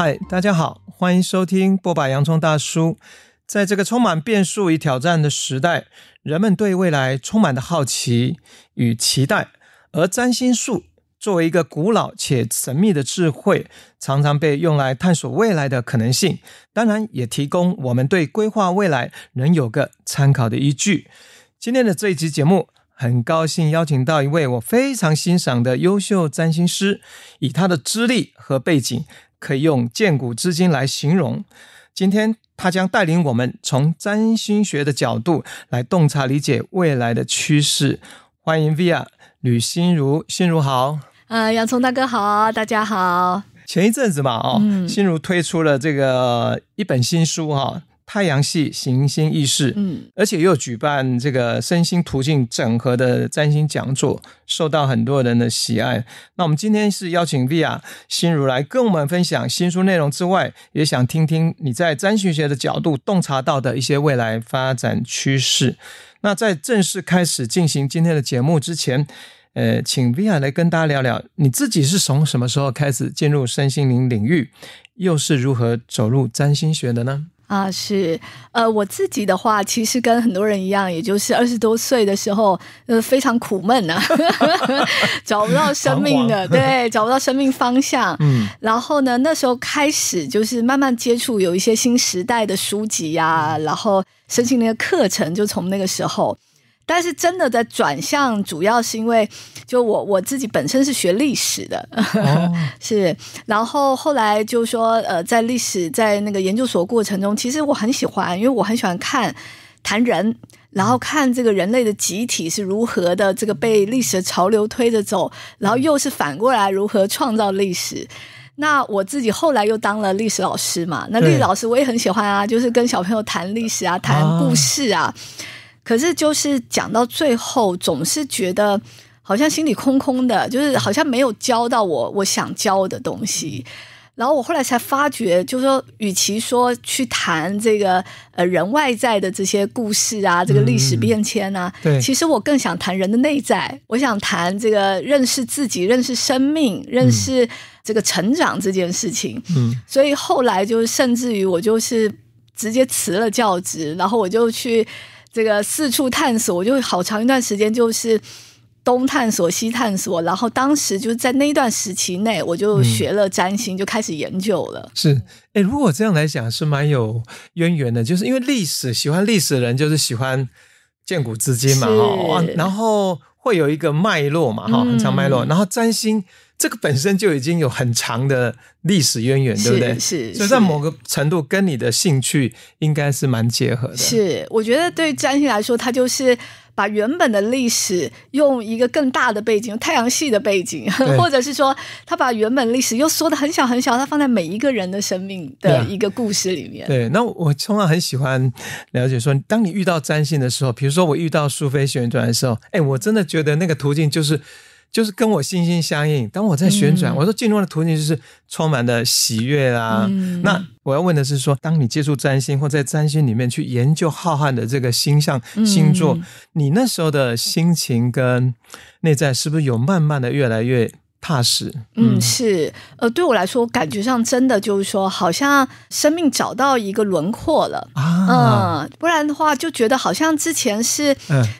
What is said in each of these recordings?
嗨，大家好，欢迎收听《波把洋葱大叔》。在这个充满变数与挑战的时代，人们对未来充满的好奇与期待。而占星术作为一个古老且神秘的智慧，常常被用来探索未来的可能性。当然，也提供我们对规划未来能有个参考的依据。今天的这一集节目，很高兴邀请到一位我非常欣赏的优秀占星师，以他的资历和背景。可以用建股资金来形容。今天他将带领我们从占星学的角度来洞察理解未来的趋势。欢迎 via 吕心如，心如好。呃，洋葱大哥好，大家好。前一阵子嘛，哦，心如推出了这个一本新书哈。太阳系行星意识，嗯，而且又举办这个身心途径整合的占星讲座，受到很多人的喜爱。那我们今天是邀请 VIA 心如来跟我们分享新书内容之外，也想听听你在占星学的角度洞察到的一些未来发展趋势。那在正式开始进行今天的节目之前，呃，请 VIA 来跟大家聊聊，你自己是从什么时候开始进入身心灵领域，又是如何走入占星学的呢？啊，是，呃，我自己的话，其实跟很多人一样，也就是二十多岁的时候，呃，非常苦闷呢，找不到 生命的，对，找不到生命方向。嗯，然后呢，那时候开始就是慢慢接触有一些新时代的书籍呀，然后申请那个课程，就从那个时候。但是真的在转向，主要是因为，就我我自己本身是学历史的，是，然后后来就说，呃，在历史在那个研究所过程中，其实我很喜欢，因为我很喜欢看谈人，然后看这个人类的集体是如何的这个被历史的潮流推着走，然后又是反过来如何创造历史。那我自己后来又当了历史老师嘛，那历史老师我也很喜欢啊，就是跟小朋友谈历史啊，谈故事啊。可是，就是讲到最后，总是觉得好像心里空空的，就是好像没有教到我我想教的东西。然后我后来才发觉，就是说，与其说去谈这个呃人外在的这些故事啊，这个历史变迁啊，对，其实我更想谈人的内在，我想谈这个认识自己、认识生命、认识这个成长这件事情。嗯，所以后来就是，甚至于我就是直接辞了教职，然后我就去。这个四处探索，我就好长一段时间就是东探索西探索，然后当时就在那一段时期内，我就学了占星，就开始研究了。是，哎，如果这样来讲是蛮有渊源的，就是因为历史，喜欢历史的人就是喜欢见古知今嘛，哈，然后会有一个脉络嘛，哈，很长脉络，然后占星。这个本身就已经有很长的历史渊源，对不对？是，所以在某个程度跟你的兴趣应该是蛮结合的。是，我觉得对占星来说，他就是把原本的历史用一个更大的背景——太阳系的背景，或者是说他把原本历史又缩的很小很小，他放在每一个人的生命的一个故事里面。对，那我通常很喜欢了解说，当你遇到占星的时候，比如说我遇到苏菲旋转的时候，哎，我真的觉得那个途径就是。就是跟我心心相印，当我在旋转，我说进入的途径就是充满的喜悦啊。那我要问的是，说当你接触占星或在占星里面去研究浩瀚的这个星象星座，你那时候的心情跟内在是不是有慢慢的越来越？踏实，嗯是，呃对我来说感觉上真的就是说，好像生命找到一个轮廓了啊，不然的话就觉得好像之前是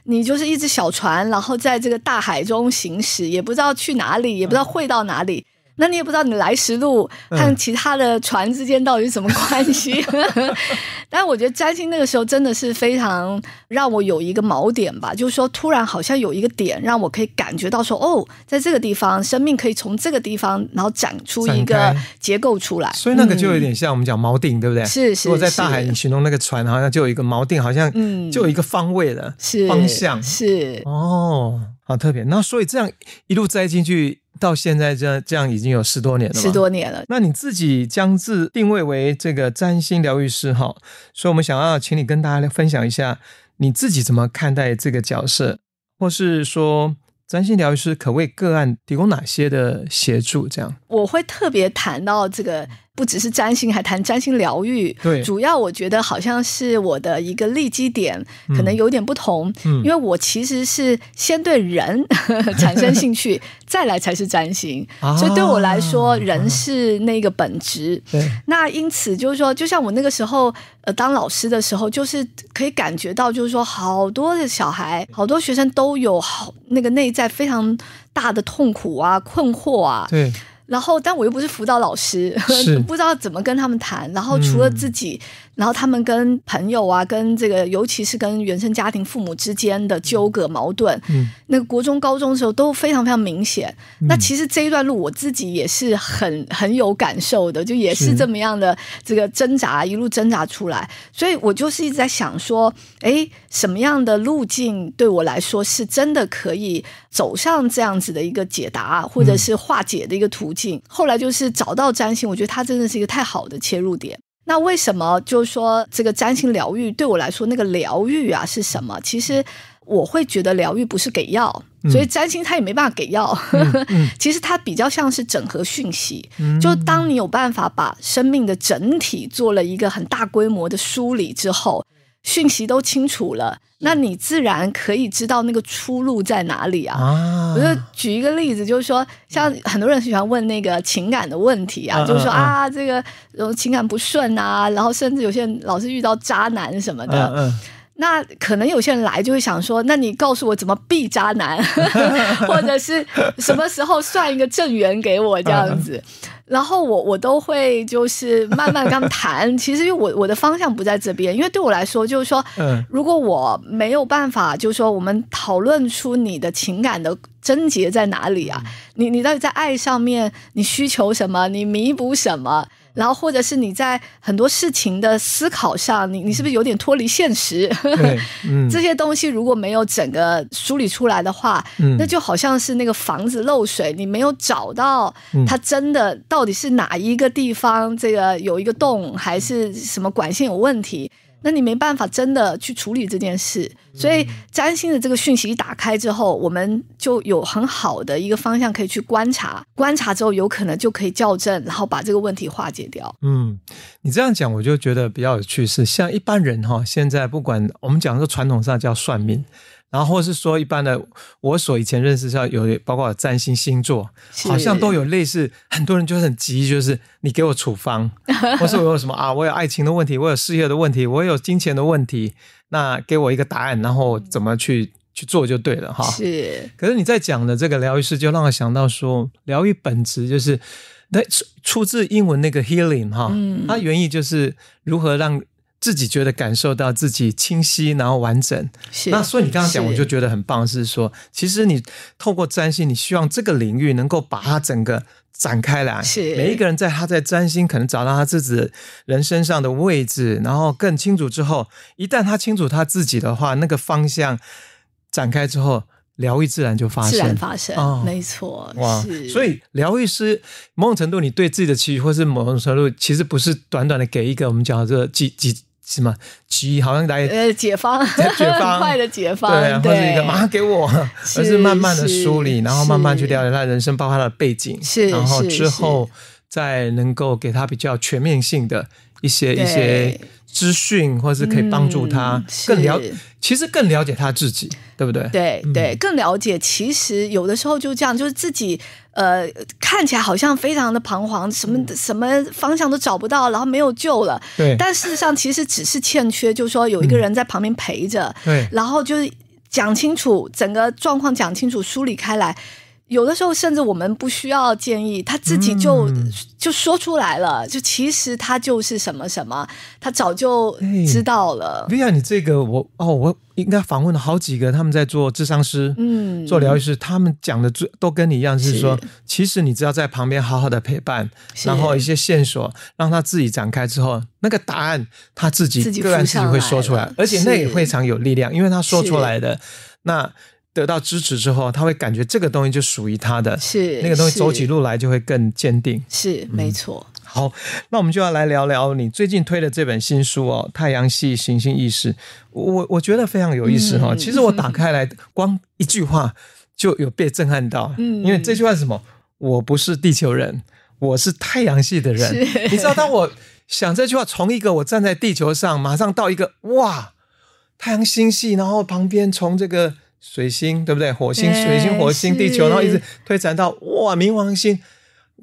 你就是一只小船，然后在这个大海中行驶，也不知道去哪里，也不知道会到哪里。那你也不知道你来时路，看其他的船之间到底是什么关系？但是我觉得摘星那个时候真的是非常让我有一个锚点吧，就是说突然好像有一个点让我可以感觉到说，哦，在这个地方，生命可以从这个地方，然后长出一个结构出来。所以那个就有点像我们讲锚定，对不对？是是如果在大海里寻踪，那个船好像就有一个锚定，好像就有一个方位了，方向是哦。啊，特别，那所以这样一路栽进去，到现在这这样已经有十多年了。十多年了，那你自己将自定位为这个占星疗愈师哈，所以我们想要请你跟大家分享一下你自己怎么看待这个角色，或是说占星疗愈师可为个案提供哪些的协助？这样我会特别谈到这个。不只是占星，还谈占星疗愈。对，主要我觉得好像是我的一个立基点，可能有点不同。嗯，因为我其实是先对人 产生兴趣，再来才是占星。所以对我来说，人是那个本质。对，那因此就是说，就像我那个时候呃当老师的时候，就是可以感觉到，就是说好多的小孩、好多学生都有好那个内在非常大的痛苦啊、困惑啊。对。然后，但我又不是辅导老师，不知道怎么跟他们谈。然后，除了自己。然后他们跟朋友啊，跟这个，尤其是跟原生家庭父母之间的纠葛矛盾，嗯，那个国中、高中的时候都非常非常明显。那其实这一段路我自己也是很很有感受的，就也是这么样的这个挣扎，一路挣扎出来。所以，我就是一直在想说，哎，什么样的路径对我来说是真的可以走上这样子的一个解答，或者是化解的一个途径？后来就是找到占星，我觉得它真的是一个太好的切入点。那为什么就是说这个占星疗愈对我来说那个疗愈啊是什么？其实我会觉得疗愈不是给药，所以占星它也没办法给药。其实它比较像是整合讯息，就当你有办法把生命的整体做了一个很大规模的梳理之后。讯息都清楚了，那你自然可以知道那个出路在哪里啊？我就举一个例子，就是说，像很多人喜欢问那个情感的问题啊，就是说啊，这个情感不顺啊，然后甚至有些人老是遇到渣男什么的，那可能有些人来就会想说，那你告诉我怎么避渣男，或者是什么时候算一个正缘给我这样子。然后我我都会就是慢慢跟他们谈，其实我我的方向不在这边，因为对我来说就是说，如果我没有办法，就是说我们讨论出你的情感的症结在哪里啊？你你到底在爱上面你需求什么？你弥补什么？然后，或者是你在很多事情的思考上，你你是不是有点脱离现实？对，这些东西如果没有整个梳理出来的话，那就好像是那个房子漏水，你没有找到它真的到底是哪一个地方，这个有一个洞，还是什么管线有问题？那你没办法真的去处理这件事。所以，占星的这个讯息一打开之后，我们就有很好的一个方向可以去观察。观察之后，有可能就可以校正，然后把这个问题化解掉。嗯，你这样讲，我就觉得比较有趣。是像一般人哈，现在不管我们讲说传统上叫算命，然后或是说一般的，我所以前认识上有包括占星星座，好像都有类似很多人就很急，就是你给我处方，或是我有什么啊？我有爱情的问题，我有事业的问题，我有金钱的问题。那给我一个答案，然后怎么去去做就对了哈。是，可是你在讲的这个疗愈师，就让我想到说，疗愈本质就是那出自英文那个 healing 哈，它原意就是如何让自己觉得感受到自己清晰，然后完整。那所以你刚刚讲，我就觉得很棒，是说其实你透过占星，你希望这个领域能够把它整个。展开来，是每一个人在他在占星可能找到他自己人身上的位置，然后更清楚之后，一旦他清楚他自己的话，那个方向展开之后，疗愈自然就发生，自然发生，没错，哇！所以疗愈师某种程度，你对自己的期许或是某种程度，其实不是短短的给一个我们讲这个几几。是吗？急，好像来呃，解放，快的解放，对，或者一个马上给我，而是慢慢的梳理，然后慢慢去了解他人生，包括他的背景，是，然后之后再能够给他比较全面性的一些一些。资讯，或者是可以帮助他更了，其实更了解他自己，对不对？对对，更了解。其实有的时候就这样，就是自己呃，看起来好像非常的彷徨，什么什么方向都找不到，然后没有救了。对。但事实上，其实只是欠缺，就是说有一个人在旁边陪着。对。然后就是讲清楚整个状况，讲清楚，梳理开来。有的时候，甚至我们不需要建议，他自己就就说出来了。就其实他就是什么什么，他早就知道了。不像你这个，我哦，我应该访问了好几个，他们在做智商师，嗯，做疗愈师，他们讲的都都跟你一样，是说，其实你只要在旁边好好的陪伴，然后一些线索，让他自己展开之后，那个答案他自己自然自己会说出来，而且那也非常有力量，因为他说出来的那。得到支持之后，他会感觉这个东西就属于他的，是那个东西走起路来就会更坚定。是没错。好，那我们就要来聊聊你最近推的这本新书哦，《太阳系行星意识》。我我觉得非常有意思哈。其实我打开来，光一句话就有被震撼到，因为这句话是什么？我不是地球人，我是太阳系的人。你知道，当我想这句话，从一个我站在地球上，马上到一个哇，太阳星系，然后旁边从这个。水星对不对？火星、水星、火星、地球，然后一直推展到哇，冥王星，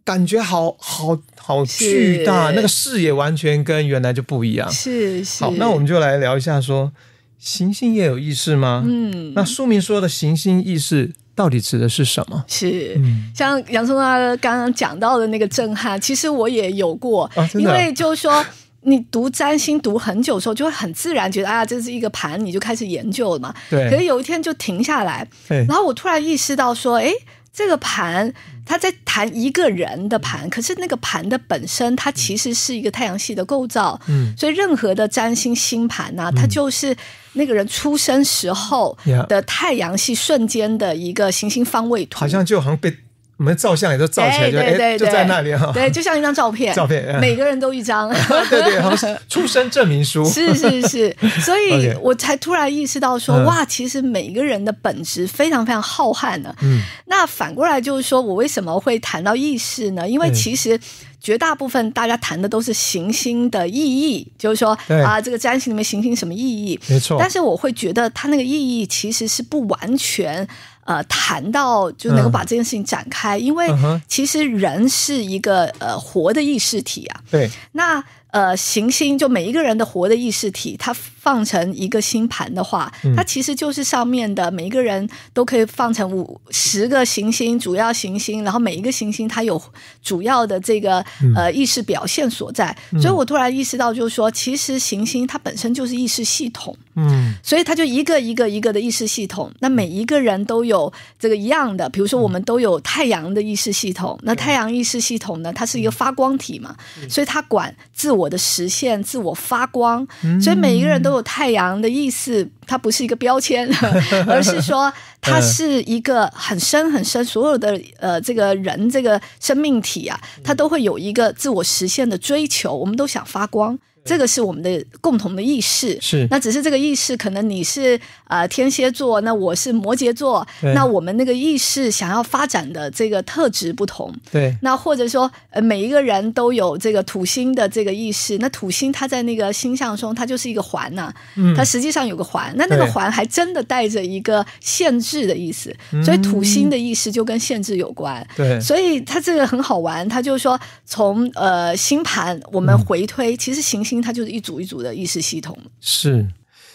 感觉好好好巨大，那个视野完全跟原来就不一样。是是。好，那我们就来聊一下，说行星也有意识吗？嗯。那书名说的行星意识到底指的是什么？是，像杨松啊刚刚讲到的那个震撼，其实我也有过，因为就是说。你读占星读很久的时候，就会很自然觉得啊，这是一个盘，你就开始研究了嘛。对。可是有一天就停下来，然后我突然意识到说，哎，这个盘它在谈一个人的盘，可是那个盘的本身它其实是一个太阳系的构造。嗯。所以任何的占星星盘呢，它就是那个人出生时候的太阳系瞬间的一个行星方位图。好像就好像被。我们照相也都照起来，就在那里哈，对，就像一张照片，照片，每个人都一张，对 对，然后 出生证明书，是是是，所以我才突然意识到说，哇，其实每一个人的本质非常非常浩瀚的。嗯，那反过来就是说我为什么会谈到意识呢？因为其实绝大部分大家谈的都是行星的意义，就是说啊，这个占星里面行星什么意义？没错。但是我会觉得它那个意义其实是不完全。呃，谈到就能够把这件事情展开，因为其实人是一个呃活的意识体啊。对，那。呃，行星就每一个人的活的意识体，它放成一个星盘的话，它其实就是上面的每一个人都可以放成五十个行星，主要行星，然后每一个行星它有主要的这个呃意识表现所在。所以我突然意识到，就是说，其实行星它本身就是意识系统，嗯，所以它就一个一个一个的意识系统。那每一个人都有这个一样的，比如说我们都有太阳的意识系统，那太阳意识系统呢，它是一个发光体嘛，所以它管自我。我的实现自我发光，所以每一个人都有太阳的意思，它不是一个标签，而是说它是一个很深很深，所有的呃这个人这个生命体啊，它都会有一个自我实现的追求，我们都想发光。这个是我们的共同的意识，是那只是这个意识，可能你是呃天蝎座，那我是摩羯座，那我们那个意识想要发展的这个特质不同，对。那或者说，呃，每一个人都有这个土星的这个意识，那土星它在那个星象中，它就是一个环呐，嗯，它实际上有个环，那那个环还真的带着一个限制的意思，所以土星的意识就跟限制有关，对。所以它这个很好玩，它就是说从呃星盘我们回推，其实行星。它就是一组一组的意识系统，是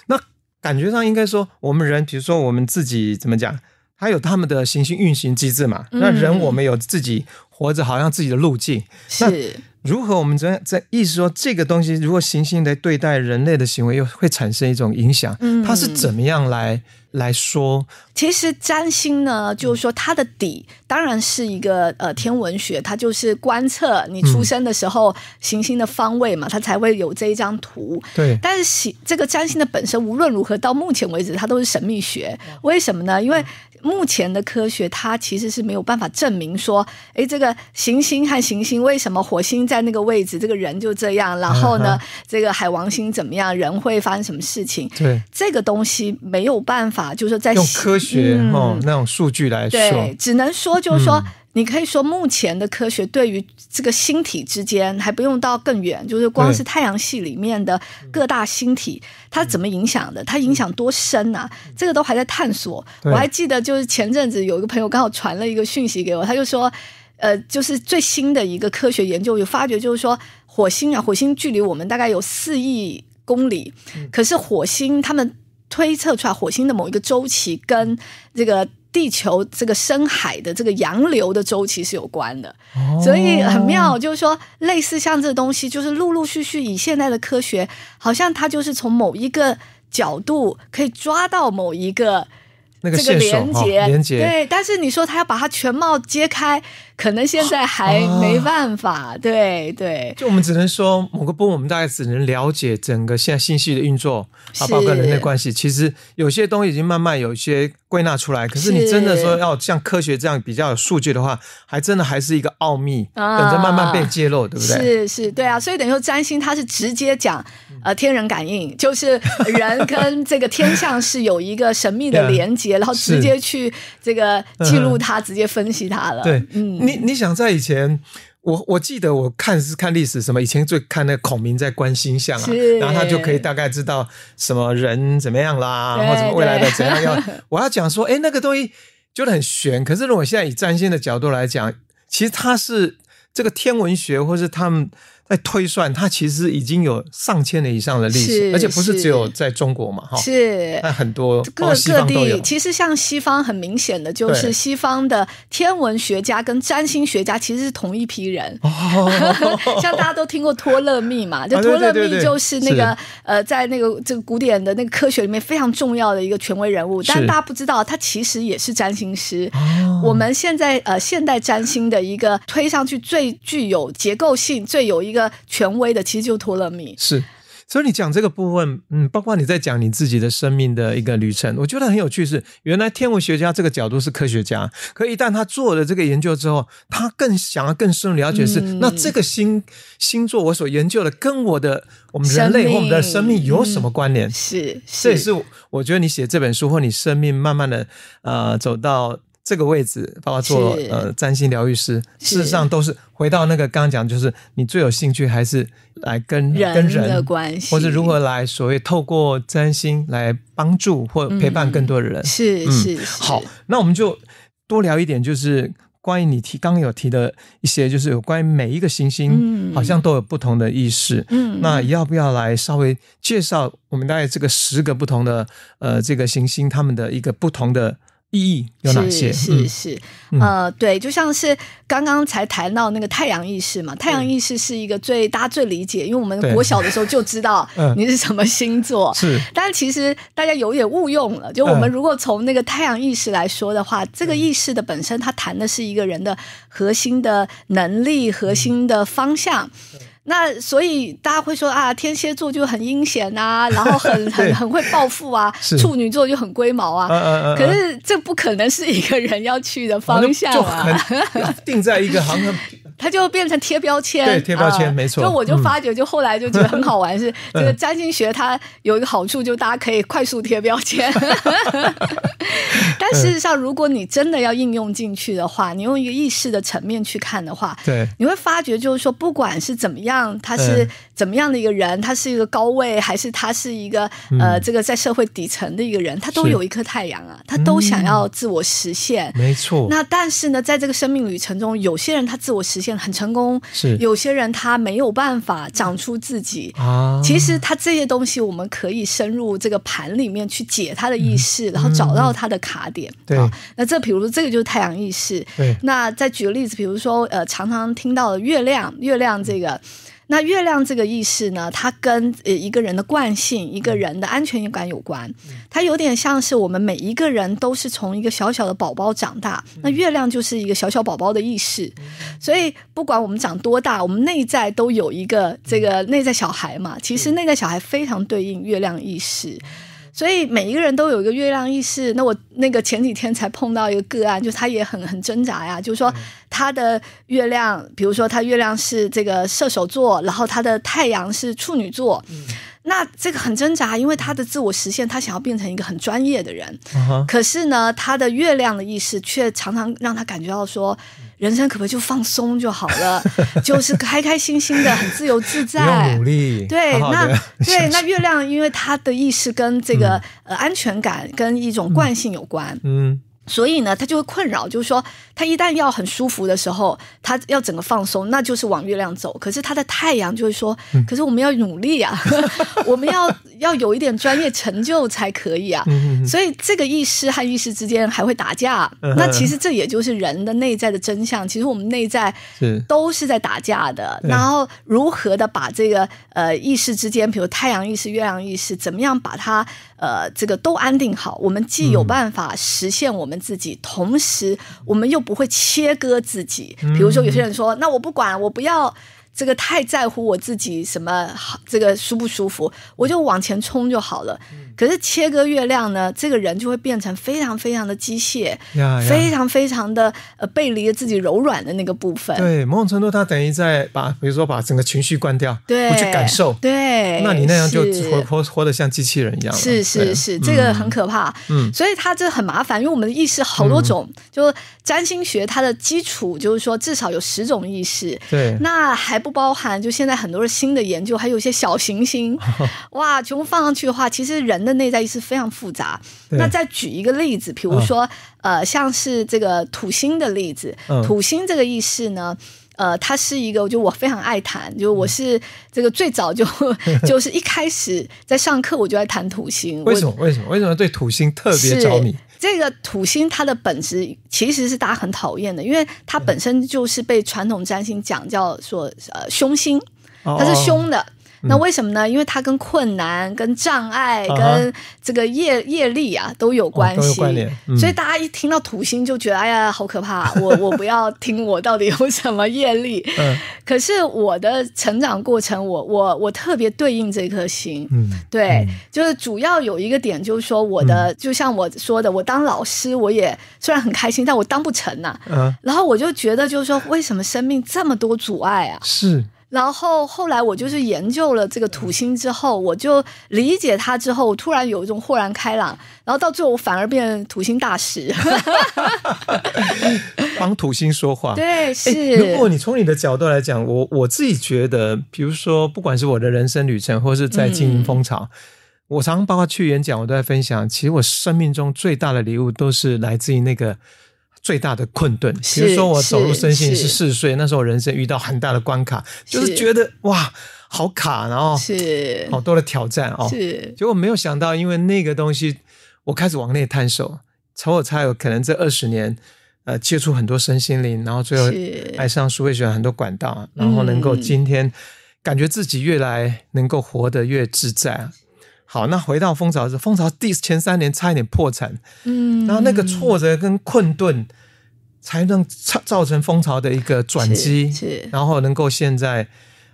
那感觉上应该说，我们人比如说我们自己怎么讲，还有他们的行星运行机制嘛？那人我们有自己活着好像自己的路径，是如何？我们真在意思说这个东西，如果行星来对待人类的行为，又会产生一种影响，它是怎么样来？来说，其实占星呢，就是说它的底当然是一个呃天文学，它就是观测你出生的时候行星的方位嘛，它才会有这一张图。对，但是这个占星的本身无论如何到目前为止，它都是神秘学。为什么呢？因为。目前的科学，它其实是没有办法证明说，哎，这个行星和行星为什么火星在那个位置，这个人就这样，然后呢，这个海王星怎么样，人会发生什么事情？对，这个东西没有办法，就是说在用科学哦那种数据来说，只能说就是说。你可以说，目前的科学对于这个星体之间还不用到更远，就是光是太阳系里面的各大星体，它怎么影响的？它影响多深呢？这个都还在探索。我还记得，就是前阵子有一个朋友刚好传了一个讯息给我，他就说，呃，就是最新的一个科学研究，有发觉就是说，火星啊，火星距离我们大概有四亿公里，可是火星他们推测出来，火星的某一个周期跟这个。地球这个深海的这个洋流的周期是有关的，所以很妙，就是说类似像这东西，就是陆陆续续以现在的科学，好像它就是从某一个角度可以抓到某一个。那个连接，连接对，但是你说他要把它全貌揭开，可能现在还没办法。对对，就我们只能说某个部分，我们大概只能了解整个现在信息的运作啊，包括人类关系。其实有些东西已经慢慢有一些归纳出来，可是你真的说要像科学这样比较有数据的话，还真的还是一个奥秘，等着慢慢被揭露，对不对？是是，对啊。所以等于说占星它是直接讲呃天人感应，就是人跟这个天象是有一个神秘的 连接。然后直接去这个记录它，直接分析它了。对，嗯，你你想在以前，我我记得我看是看历史，什么以前最看那孔明在观星象啊，然后他就可以大概知道什么人怎么样啦，然后怎么未来的怎样要。我要讲说，哎，那个东西就很玄。可是如果现在以占星的角度来讲，其实它是这个天文学，或是他们。在推算，它其实已经有上千年以上的历史，而且不是只有在中国嘛，哈，是，那很多各各地，其实像西方，很明显的，就是西方的天文学家跟占星学家其实是同一批人。像大家都听过托勒密嘛，就托勒密就是那个呃，在那个这个古典的那个科学里面非常重要的一个权威人物，但大家不知道，他其实也是占星师。我们现在呃，现代占星的一个推上去最具有结构性，最有一个。权威的其实就脱了密。是，所以你讲这个部分，嗯，包括你在讲你自己的生命的一个旅程，我觉得很有趣。是原来天文学家这个角度是科学家，可一旦他做了这个研究之后，他更想要更深入了解是那这个星星座我所研究的跟我的我们人类和我们的生命有什么关联？是，这也是我觉得你写这本书或你生命慢慢的呃走到。这个位置，包括做呃占星疗愈师，事实上都是回到那个刚刚讲，就是你最有兴趣还是来跟跟人的关系，或者如何来所谓透过占星来帮助或陪伴更多的人。是是，好，那我们就多聊一点，就是关于你提刚有提的一些，就是有关于每一个行星好像都有不同的意识。嗯，那要不要来稍微介绍我们大概这个十个不同的呃这个行星他们的一个不同的。意义有哪些？是是呃，对，就像是刚刚才谈到那个太阳意识嘛，太阳意识是一个最大家最理解，因为我们国小的时候就知道 你是什么星座，是。但其实大家有点误用了，就我们如果从那个太阳意识来说的话，这个意识的本身，它谈的是一个人的核心的能力、核心的方向。那所以大家会说啊，天蝎座就很阴险啊，然后很 很很会报复啊，处女座就很龟毛啊。可是这不可能是一个人要去的方向啊，定在一个行。他就变成贴标签，贴标签没错。就我就发觉，就后来就觉得很好玩，是这个占星学它有一个好处，就大家可以快速贴标签。但事实上，如果你真的要应用进去的话，你用一个意识的层面去看的话，对，你会发觉就是说，不管是怎么样，他是怎么样的一个人，他是一个高位还是他是一个呃这个在社会底层的一个人，他都有一颗太阳啊，他都想要自我实现。没错。那但是呢，在这个生命旅程中，有些人他自我实现。很成功是，有些人他没有办法长出自己啊。其实他这些东西，我们可以深入这个盘里面去解他的意识，然后找到他的卡点。对，那这比如这个就是太阳意识。对，那再举个例子，比如说呃，常常听到的月亮，月亮这个。那月亮这个意识呢，它跟呃一个人的惯性、一个人的安全感有关，它有点像是我们每一个人都是从一个小小的宝宝长大，那月亮就是一个小小宝宝的意识，所以不管我们长多大，我们内在都有一个这个内在小孩嘛，其实内在小孩非常对应月亮意识。所以每一个人都有一个月亮意识。那我那个前几天才碰到一个个案，就他也很很挣扎呀，就是说他的月亮，比如说他月亮是这个射手座，然后他的太阳是处女座，那这个很挣扎，因为他的自我实现，他想要变成一个很专业的人，可是呢，他的月亮的意识却常常让他感觉到说。人生可不可以就放松就好了？就是开开心心的，很自由自在。努力。对，那 对那月亮，因为它的意识跟这个呃安全感跟一种惯性有关。嗯。所以呢，他就会困扰，就是说，他一旦要很舒服的时候，他要整个放松，那就是往月亮走。可是他的太阳就会说：“可是我们要努力啊，我们要要有一点专业成就才可以啊。”所以这个意识和意识之间还会打架。那其实这也就是人的内在的真相。其实我们内在都是在打架的。然后如何的把这个呃意识之间，比如太阳意识、月亮意识，怎么样把它？呃，这个都安定好，我们既有办法实现我们自己，同时我们又不会切割自己。比如说，有些人说：“那我不管，我不要这个太在乎我自己什么，这个舒不舒服，我就往前冲就好了。”可是切割月亮呢，这个人就会变成非常非常的机械，非常非常的呃背离了自己柔软的那个部分。对，某种程度他等于在把比如说把整个情绪关掉，对，不去感受。对，那你那样就活活活得像机器人一样。是是是，这个很可怕。嗯，所以他这很麻烦，因为我们的意识好多种就。占星学它的基础就是说至少有十种意识，对，那还不包含就现在很多的新的研究，还有一些小行星，哇，全部放上去的话，其实人的内在意识非常复杂。那再举一个例子，比如说呃，像是这个土星的例子，土星这个意识呢，呃，它是一个，就我非常爱谈，就我是这个最早就 就是一开始在上课，我就在谈土星。为什么？为什么？为什么对土星特别着迷？这个土星它的本质其实是大家很讨厌的，因为它本身就是被传统占星讲叫说呃凶星，它是凶的。那为什么呢？因为它跟困难、跟障碍、跟这个业业力啊都有关系，所以大家一听到土星就觉得哎呀好可怕，我我不要听，我到底有什么业力？嗯，可是我的成长过程，我我我特别对应这颗星，嗯，对，就是主要有一个点，就是说我的就像我说的，我当老师，我也虽然很开心，但我当不成了，嗯，然后我就觉得就是说，为什么生命这么多阻碍啊？是。然后后来我就是研究了这个土星之后，我就理解他之后，突然有一种豁然开朗。然后到最后，反而变土星大使，帮土星说话。对，是。如果你从你的角度来讲，我我自己觉得，比如说，不管是我的人生旅程，或是在经营风潮，我常包括去演讲，我都在分享。其实我生命中最大的礼物，都是来自于那个。最大的困顿，比如说我走入身心是四十岁，那时候人生遇到很大的关卡，就是觉得哇好卡，然后是好多的挑战哦。是结果没有想到，因为那个东西，我开始往内探索，从我才有可能这二十年呃接触很多身心灵，然后最后爱上书会学很多管道，然后能够今天感觉自己越来能够活得越自在。好，那回到蜂巢是蜂巢第前三年差一点破产，嗯，然后那个挫折跟困顿，才能造造成蜂巢的一个转机，是，然后能够现在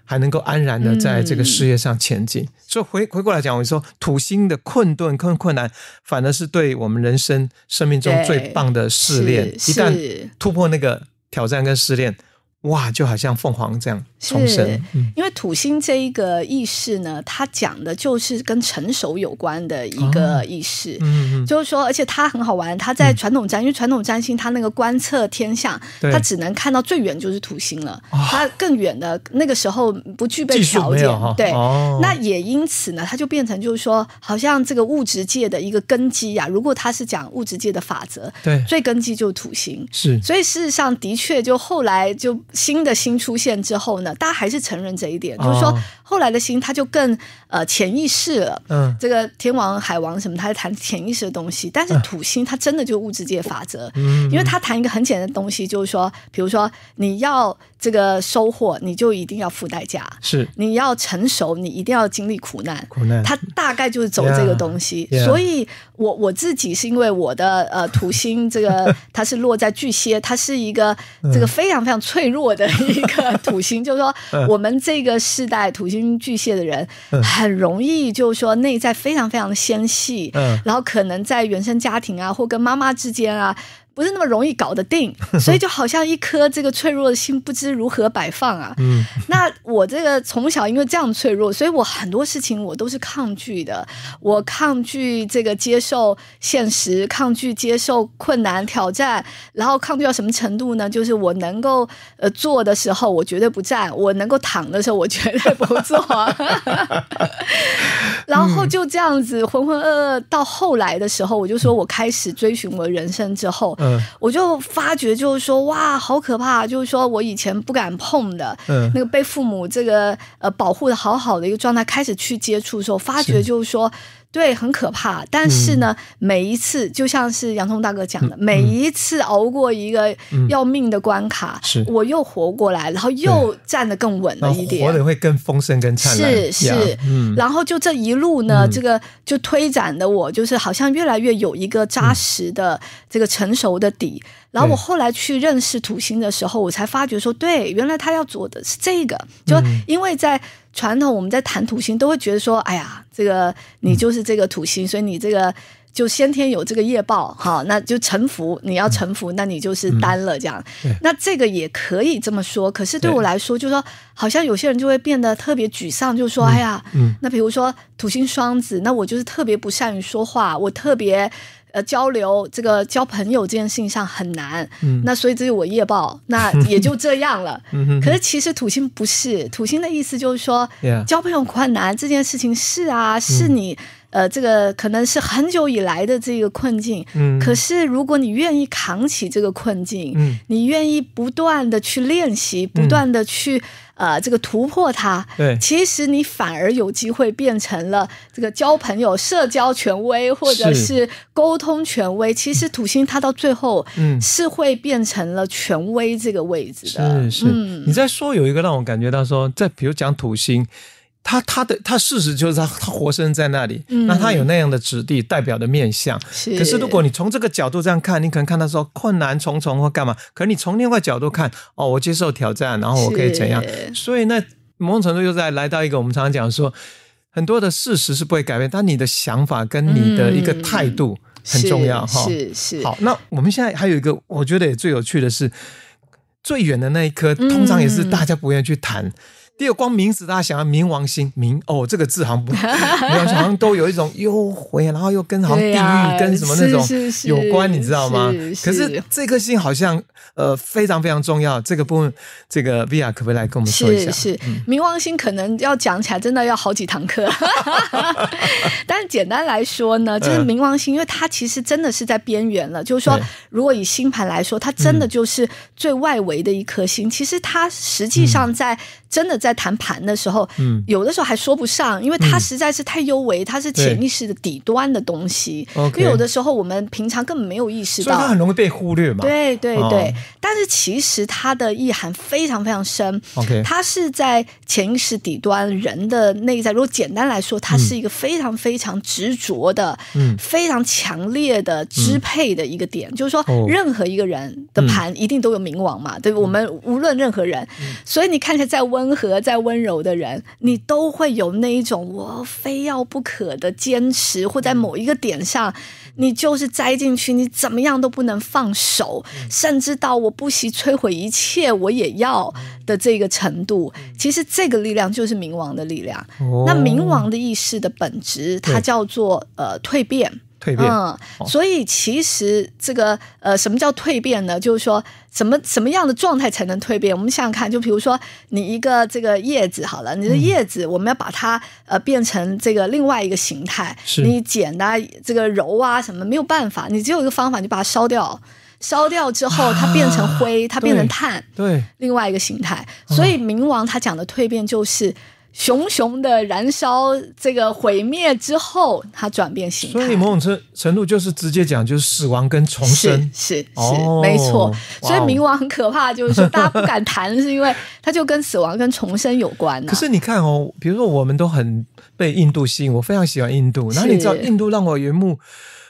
还能够安然的在这个事业上前进。所以回回过来讲，我说土星的困顿跟困难，反而是对我们人生生命中最棒的试炼。一旦突破那个挑战跟试炼。哇，就好像凤凰这样重生，因为土星这一个意识呢，它讲的就是跟成熟有关的一个识。式。嗯，就是说，而且它很好玩，它在传统占，因为传统占星它那个观测天象，它只能看到最远就是土星了，它更远的那个时候不具备条件。对，那也因此呢，它就变成就是说，好像这个物质界的一个根基呀。如果它是讲物质界的法则，对，最根基就是土星。是，所以事实上的确，就后来就。新的新出现之后呢，大家还是承认这一点，就是说后来的新他就更呃潜意识了。嗯，这个天王、海王什么，他在谈潜意识的东西，但是土星他真的就物质界法则，因为他谈一个很简单的东西，就是说，比如说你要。这个收获，你就一定要付代价。是，你要成熟，你一定要经历苦难。苦难，它大概就是走这个东西。所以，我我自己是因为我的呃土星这个 它是落在巨蟹，它是一个这个非常非常脆弱的一个土星，就是说 我们这个世代土星巨蟹的人很容易，就是说内在非常非常纤细，然后可能在原生家庭啊，或跟妈妈之间啊。不是那么容易搞得定，所以就好像一颗这个脆弱的心不知如何摆放啊。嗯，那我这个从小因为这样脆弱，所以我很多事情我都是抗拒的，我抗拒这个接受现实，抗拒接受困难挑战，然后抗拒到什么程度呢？就是我能够呃做的时候我绝对不站，我能够躺的时候我绝对不做。然后就这样子浑浑噩噩到后来的时候，我就说我开始追寻我人生之后。我就发觉，就是说，哇，好可怕！就是说我以前不敢碰的那个被父母这个呃保护的好好的一个状态，开始去接触的时候，发觉就是说。对，很可怕。但是呢，每一次就像是洋葱大哥讲的，每一次熬过一个要命的关卡，是我又活过来，然后又站得更稳了一点，活得会更丰盛、更灿烂。是是，然后就这一路呢，这个就推展的我，就是好像越来越有一个扎实的这个成熟的底。然后我后来去认识土星的时候，我才发觉说，对，原来他要做的是这个。就因为在传统，我们在谈土星都会觉得说，哎呀，这个你就是这个土星，所以你这个就先天有这个业报，好，那就臣服，你要臣服，那你就是单了这样。那这个也可以这么说，可是对我来说，就是说好像有些人就会变得特别沮丧，就说，哎呀，那比如说土星双子，那我就是特别不善于说话，我特别。呃，交流这个交朋友这件事情上很难，那所以只有我夜报，那 也就这样了。可是其实土星不是，土星的意思就是说交朋友困难这件事情是啊，是你。呃，这个可能是很久以来的这个困境。嗯，可是如果你愿意扛起这个困境，嗯，你愿意不断的去练习，不断的去呃这个突破它。对，其实你反而有机会变成了这个交朋友、社交权威或者是沟通权威。其实土星它到最后，嗯，是会变成了权威这个位置的。是是，你在说有一个让我感觉到说，在比如讲土星。他他的他事实就是他他活生在那里，那他有那样的质地代表的面相。可是如果你从这个角度这样看，你可能看到说困难重重或干嘛。可是你从另外角度看，哦，我接受挑战，然后我可以怎样？所以那某种程度又在来到一个我们常常讲说，很多的事实是不会改变，但你的想法跟你的一个态度很重要哈。是是。好，那我们现在还有一个，我觉得也最有趣的是，最远的那一颗，通常也是大家不愿意去谈。第二，光名字大家想要冥王星，冥哦，这个字好像好像 都有一种幽魂，然后又跟好像地狱跟什么那种有关，你知道吗？可是这颗星好像呃非常非常重要，这个部分，这个 v i a 可不可以来跟我们说一下？是冥王星可能要讲起来真的要好几堂课，但简单来说呢，就是冥王星，因为它其实真的是在边缘了，就是说，如果以星盘来说，它真的就是最外围的一颗星。其实它实际上在真的在。在谈盘的时候，有的时候还说不上，因为它实在是太幽微，它是潜意识的底端的东西。因为有的时候我们平常根本没有意识到，所它很容易被忽略嘛。对对对，但是其实它的意涵非常非常深。OK，它是在潜意识底端人的内在。如果简单来说，它是一个非常非常执着的、非常强烈的支配的一个点。就是说，任何一个人的盘一定都有冥王嘛？对，我们无论任何人，所以你看起来再温和。再温柔的人，你都会有那一种我非要不可的坚持，或在某一个点上，你就是栽进去，你怎么样都不能放手，甚至到我不惜摧毁一切我也要的这个程度。其实这个力量就是冥王的力量。那冥王的意识的本质，它叫做呃蜕变。嗯，所以其实这个呃，什么叫蜕变呢？就是说，什么什么样的状态才能蜕变？我们想想看，就比如说你一个这个叶子，好了，你的叶子，我们要把它呃变成这个另外一个形态。你剪啊，这个揉啊，什么没有办法？你只有一个方法，你把它烧掉。烧掉之后，它变成灰，它变成碳，对，另外一个形态。所以冥王他讲的蜕变就是。熊熊的燃烧，这个毁灭之后，它转变形态。所以，某种程程度就是直接讲，就是死亡跟重生，是是没错。所以，冥王很可怕，就是大家不敢谈，是因为它就跟死亡跟重生有关。可是，你看哦，比如说，我们都很被印度吸引，我非常喜欢印度。然后你知道，印度让我圆梦。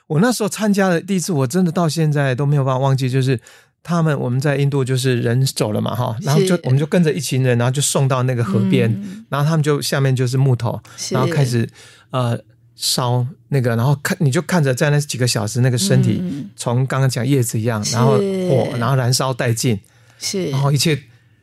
我那时候参加的第一次，我真的到现在都没有办法忘记，就是。他们我们在印度就是人走了嘛哈，然后就我们就跟着一群人，然后就送到那个河边，然后他们就下面就是木头，然后开始呃烧那个，然后看你就看着在那几个小时那个身体从刚刚讲叶子一样，然后火然后燃烧殆尽，是然后一切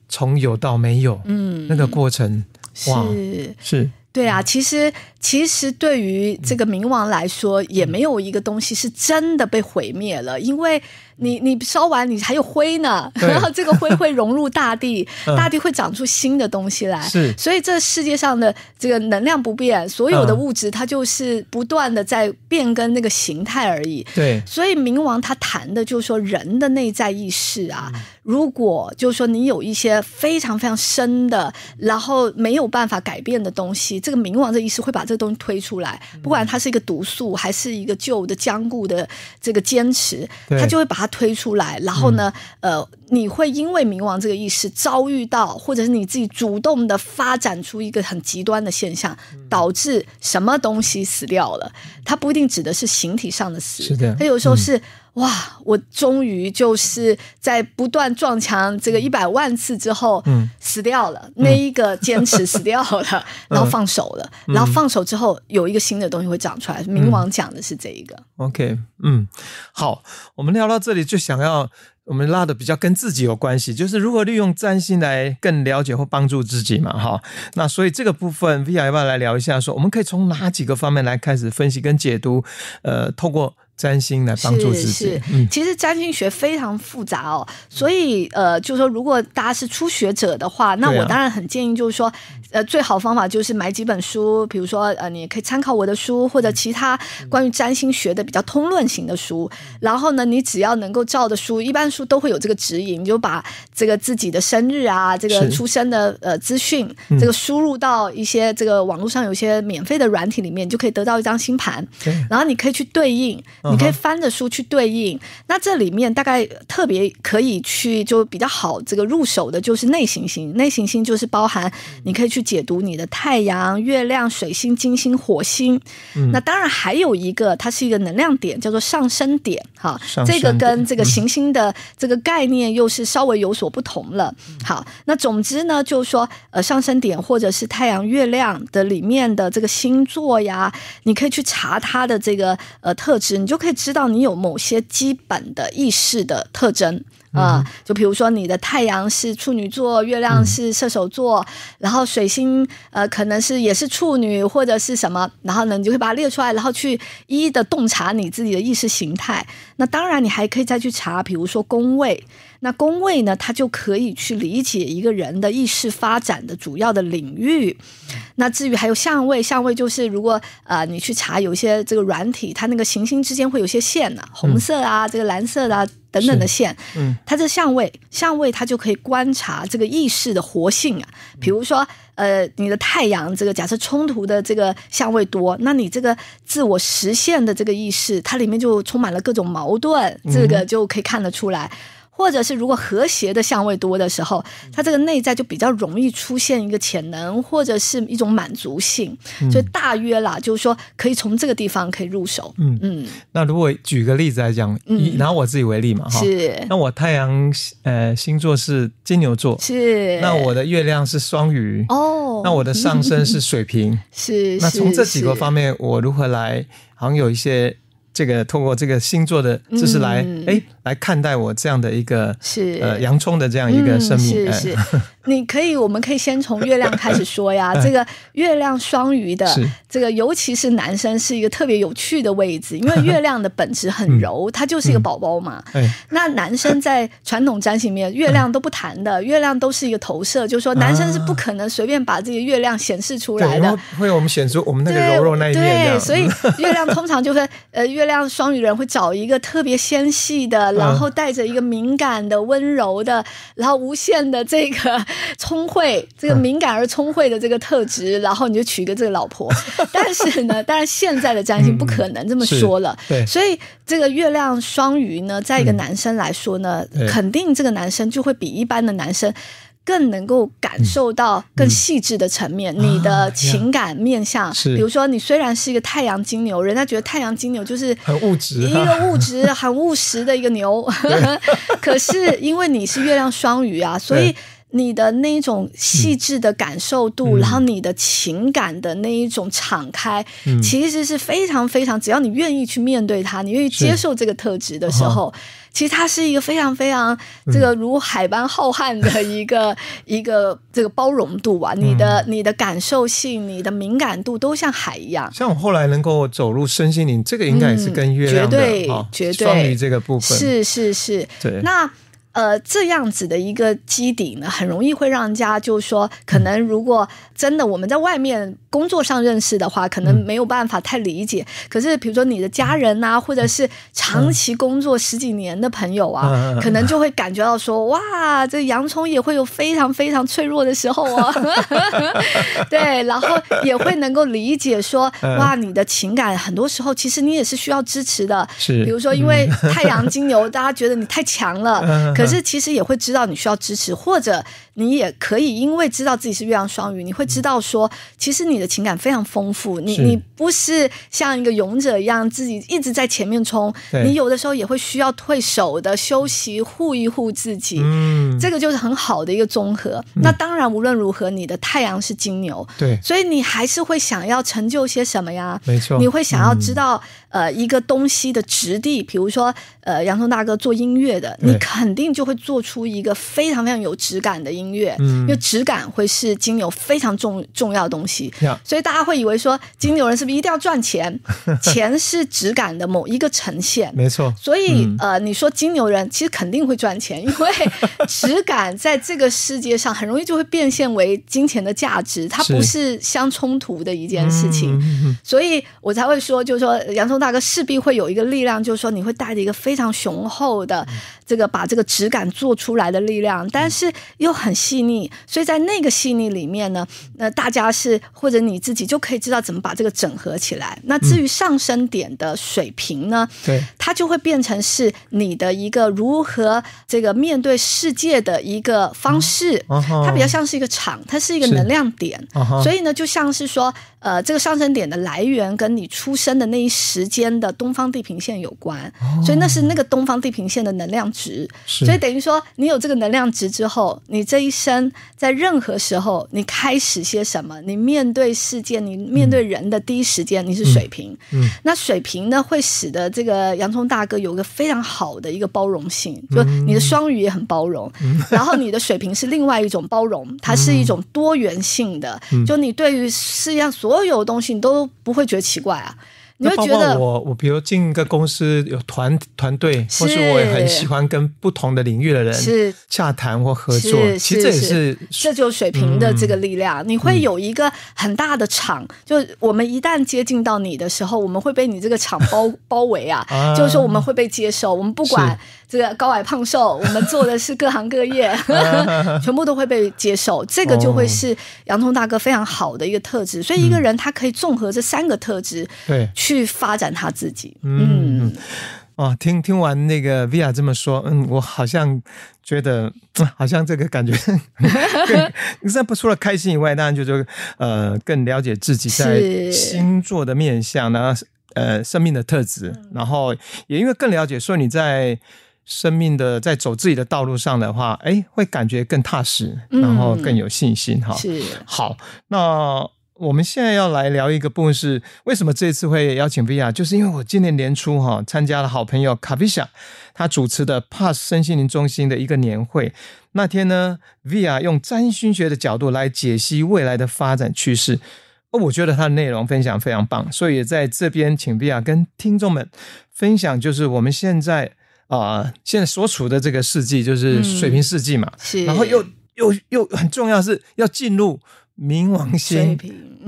从有到没有，嗯，那个过程哇是是对啊，其实其实对于这个冥王来说，也没有一个东西是真的被毁灭了，因为。你你烧完你还有灰呢，然后这个灰会融入大地，大地会长出新的东西来。是，所以这世界上的这个能量不变，所有的物质它就是不断的在变更那个形态而已。对，所以冥王他谈的就是说人的内在意识啊。如果就是说你有一些非常非常深的，然后没有办法改变的东西，这个冥王这意识会把这个东西推出来，不管它是一个毒素还是一个旧的坚固的这个坚持，它就会把它推出来。然后呢，呃，你会因为冥王这个意识遭遇到，或者是你自己主动的发展出一个很极端的现象，导致什么东西死掉了。它不一定指的是形体上的死，它有时候是。哇！我终于就是在不断撞墙这个一百万次之后，死掉了。那一个坚持死掉了，然后放手了，然后放手之后有一个新的东西会长出来。冥王讲的是这一个。OK，嗯，好，我们聊到这里就想要我们拉的比较跟自己有关系，就是如何利用占星来更了解或帮助自己嘛。哈，那所以这个部分 V.I.Y 来聊一下，说我们可以从哪几个方面来开始分析跟解读？呃，透过。占星来帮助自己。是是，其实占星学非常复杂哦，所以呃，就是说，如果大家是初学者的话，那我当然很建议，就是说，呃，最好方法就是买几本书，比如说呃，你可以参考我的书或者其他关于占星学的比较通论型的书。然后呢，你只要能够照的书，一般书都会有这个指引，你就把这个自己的生日啊，这个出生的呃资讯，这个输入到一些这个网络上有些免费的软体里面，就可以得到一张星盘，然后你可以去对应。你可以翻着书去对应，那这里面大概特别可以去就比较好这个入手的就是内行星。内行星就是包含你可以去解读你的太阳、月亮、水星、金星、火星。那当然还有一个，它是一个能量点，叫做上升点。哈，这个跟这个行星的这个概念又是稍微有所不同了。好，那总之呢，就是说呃，上升点或者是太阳、月亮的里面的这个星座呀，你可以去查它的这个呃特质，你就。就可以知道你有某些基本的意识的特征啊，就比如说你的太阳是处女座，月亮是射手座，然后水星呃可能是也是处女或者是什么，然后呢你就会把它列出来，然后去一一的洞察你自己的意识形态。那当然你还可以再去查，比如说宫位。那宫位呢，它就可以去理解一个人的意识发展的主要的领域。那至于还有相位，相位就是如果啊，你去查有些这个软体，它那个行星之间会有些线呢，红色啊，这个蓝色的等等的线，嗯，它这相位。相位它就可以观察这个意识的活性啊。比如说呃，你的太阳这个假设冲突的这个相位多，那你这个自我实现的这个意识，它里面就充满了各种矛盾，这个就可以看得出来。或者是如果和谐的相位多的时候，它这个内在就比较容易出现一个潜能或者是一种满足性，所以大约啦，就是说可以从这个地方可以入手。嗯嗯，那如果举个例子来讲，以拿我自己为例嘛，哈，是。那我太阳呃星座是金牛座，是。那我的月亮是双鱼，哦。那我的上升是水瓶，是。那从这几个方面，我如何来？好像有一些这个通过这个星座的知识来，哎。来看待我这样的一个是呃洋葱的这样一个生命，是是，你可以，我们可以先从月亮开始说呀。这个月亮双鱼的这个，尤其是男生，是一个特别有趣的位置，因为月亮的本质很柔，它就是一个宝宝嘛。那男生在传统占星里面，月亮都不谈的，月亮都是一个投射，就说男生是不可能随便把自己月亮显示出来的，会我们显出我们那个柔弱那一面。对，所以月亮通常就会呃，月亮双鱼人会找一个特别纤细的。然后带着一个敏感的、温柔的，然后无限的这个 聪慧，这个敏感而聪慧的这个特质，然后你就娶一个这个老婆。但是呢，当然现在的张鑫不可能这么说了。对，所以这个月亮双鱼呢，在一个男生来说呢，肯定这个男生就会比一般的男生。更能够感受到更细致的层面，你的情感面向。是，比如说你虽然是一个太阳金牛，人家觉得太阳金牛就是很物质，一个物质 很务实的一个牛。可是因为你是月亮双鱼啊，所以你的那一种细致的感受度，然后你的情感的那一种敞开，其实是非常非常，只要你愿意去面对它，你愿意接受这个特质的时候。其实它是一个非常非常这个如海般浩瀚的 一个一个这个包容度吧，你的你的感受性、你的敏感度都像海一样。像我后来能够走入身心灵，这个应该也是跟月亮的对双鱼这个部分是是是，对那。呃，这样子的一个基底呢，很容易会让家，就是说，可能如果真的我们在外面工作上认识的话，可能没有办法太理解。可是，比如说你的家人啊，或者是长期工作十几年的朋友啊，可能就会感觉到说，哇，这洋葱也会有非常非常脆弱的时候哦。对，然后也会能够理解说，哇，你的情感很多时候其实你也是需要支持的。是，比如说因为太阳金牛，大家觉得你太强了。可是，其实也会知道你需要支持，或者。你也可以因为知道自己是月亮双鱼，你会知道说，其实你的情感非常丰富，你你不是像一个勇者一样自己一直在前面冲，你有的时候也会需要退守的休息护一护自己，嗯，这个就是很好的一个综合。那当然无论如何，你的太阳是金牛，对，所以你还是会想要成就些什么呀？没错，你会想要知道呃一个东西的质地，比如说呃洋葱大哥做音乐的，你肯定就会做出一个非常非常有质感的音。音乐，嗯，因为质感会是金牛非常重重要的东西，所以大家会以为说金牛人是不是一定要赚钱？钱是质感的某一个呈现，没错。所以呃，你说金牛人其实肯定会赚钱，因为质感在这个世界上很容易就会变现为金钱的价值，它不是相冲突的一件事情。所以，我才会说，就是说洋葱大哥势必会有一个力量，就是说你会带着一个非常雄厚的。这个把这个质感做出来的力量，但是又很细腻，所以在那个细腻里面呢，那大家是或者你自己就可以知道怎么把这个整合起来。那至于上升点的水平呢，对，它就会变成是你的一个如何这个面对世界的一个方式，它比较像是一个场，它是一个能量点，所以呢，就像是说。呃，这个上升点的来源跟你出生的那一时间的东方地平线有关，所以那是那个东方地平线的能量值。所以等于说，你有这个能量值之后，你这一生在任何时候，你开始些什么，你面对世界，你面对人的第一时间，你是水平。嗯。那水平呢，会使得这个洋葱大哥有个非常好的一个包容性，就你的双鱼也很包容，然后你的水平是另外一种包容，它是一种多元性的，就你对于世界上所所有东西你都不会觉得奇怪啊！你会觉得我我比如进一个公司有团团队，或是我也很喜欢跟不同的领域的人是洽谈或合作。其实这也是这就水平的这个力量，你会有一个很大的场。就我们一旦接近到你的时候，我们会被你这个场包 包围啊，就是说我们会被接受。我们不管。这个高矮胖瘦，我们做的是各行各业，全部都会被接受。这个就会是洋葱大哥非常好的一个特质。所以一个人他可以综合这三个特质，对，去发展他自己。嗯，哦，听听完那个 v i a 这么说，嗯，我好像觉得 好像这个感觉，你不除了开心以外，当然就是呃更了解自己在星座的面相，然后呃生命的特质，然后也因为更了解，所以你在。生命的在走自己的道路上的话，哎，会感觉更踏实，然后更有信心。哈，是好。那我们现在要来聊一个部分是为什么这次会邀请 Via，就是因为我今年年初哈参加了好朋友卡比夏他主持的 Pass 身心灵中心的一个年会。那天呢，Via 用占星学的角度来解析未来的发展趋势，哦，我觉得他的内容分享非常棒，所以在这边请 Via 跟听众们分享，就是我们现在。啊，现在所处的这个世纪就是水平世纪嘛，然后又又又很重要是要进入冥王星，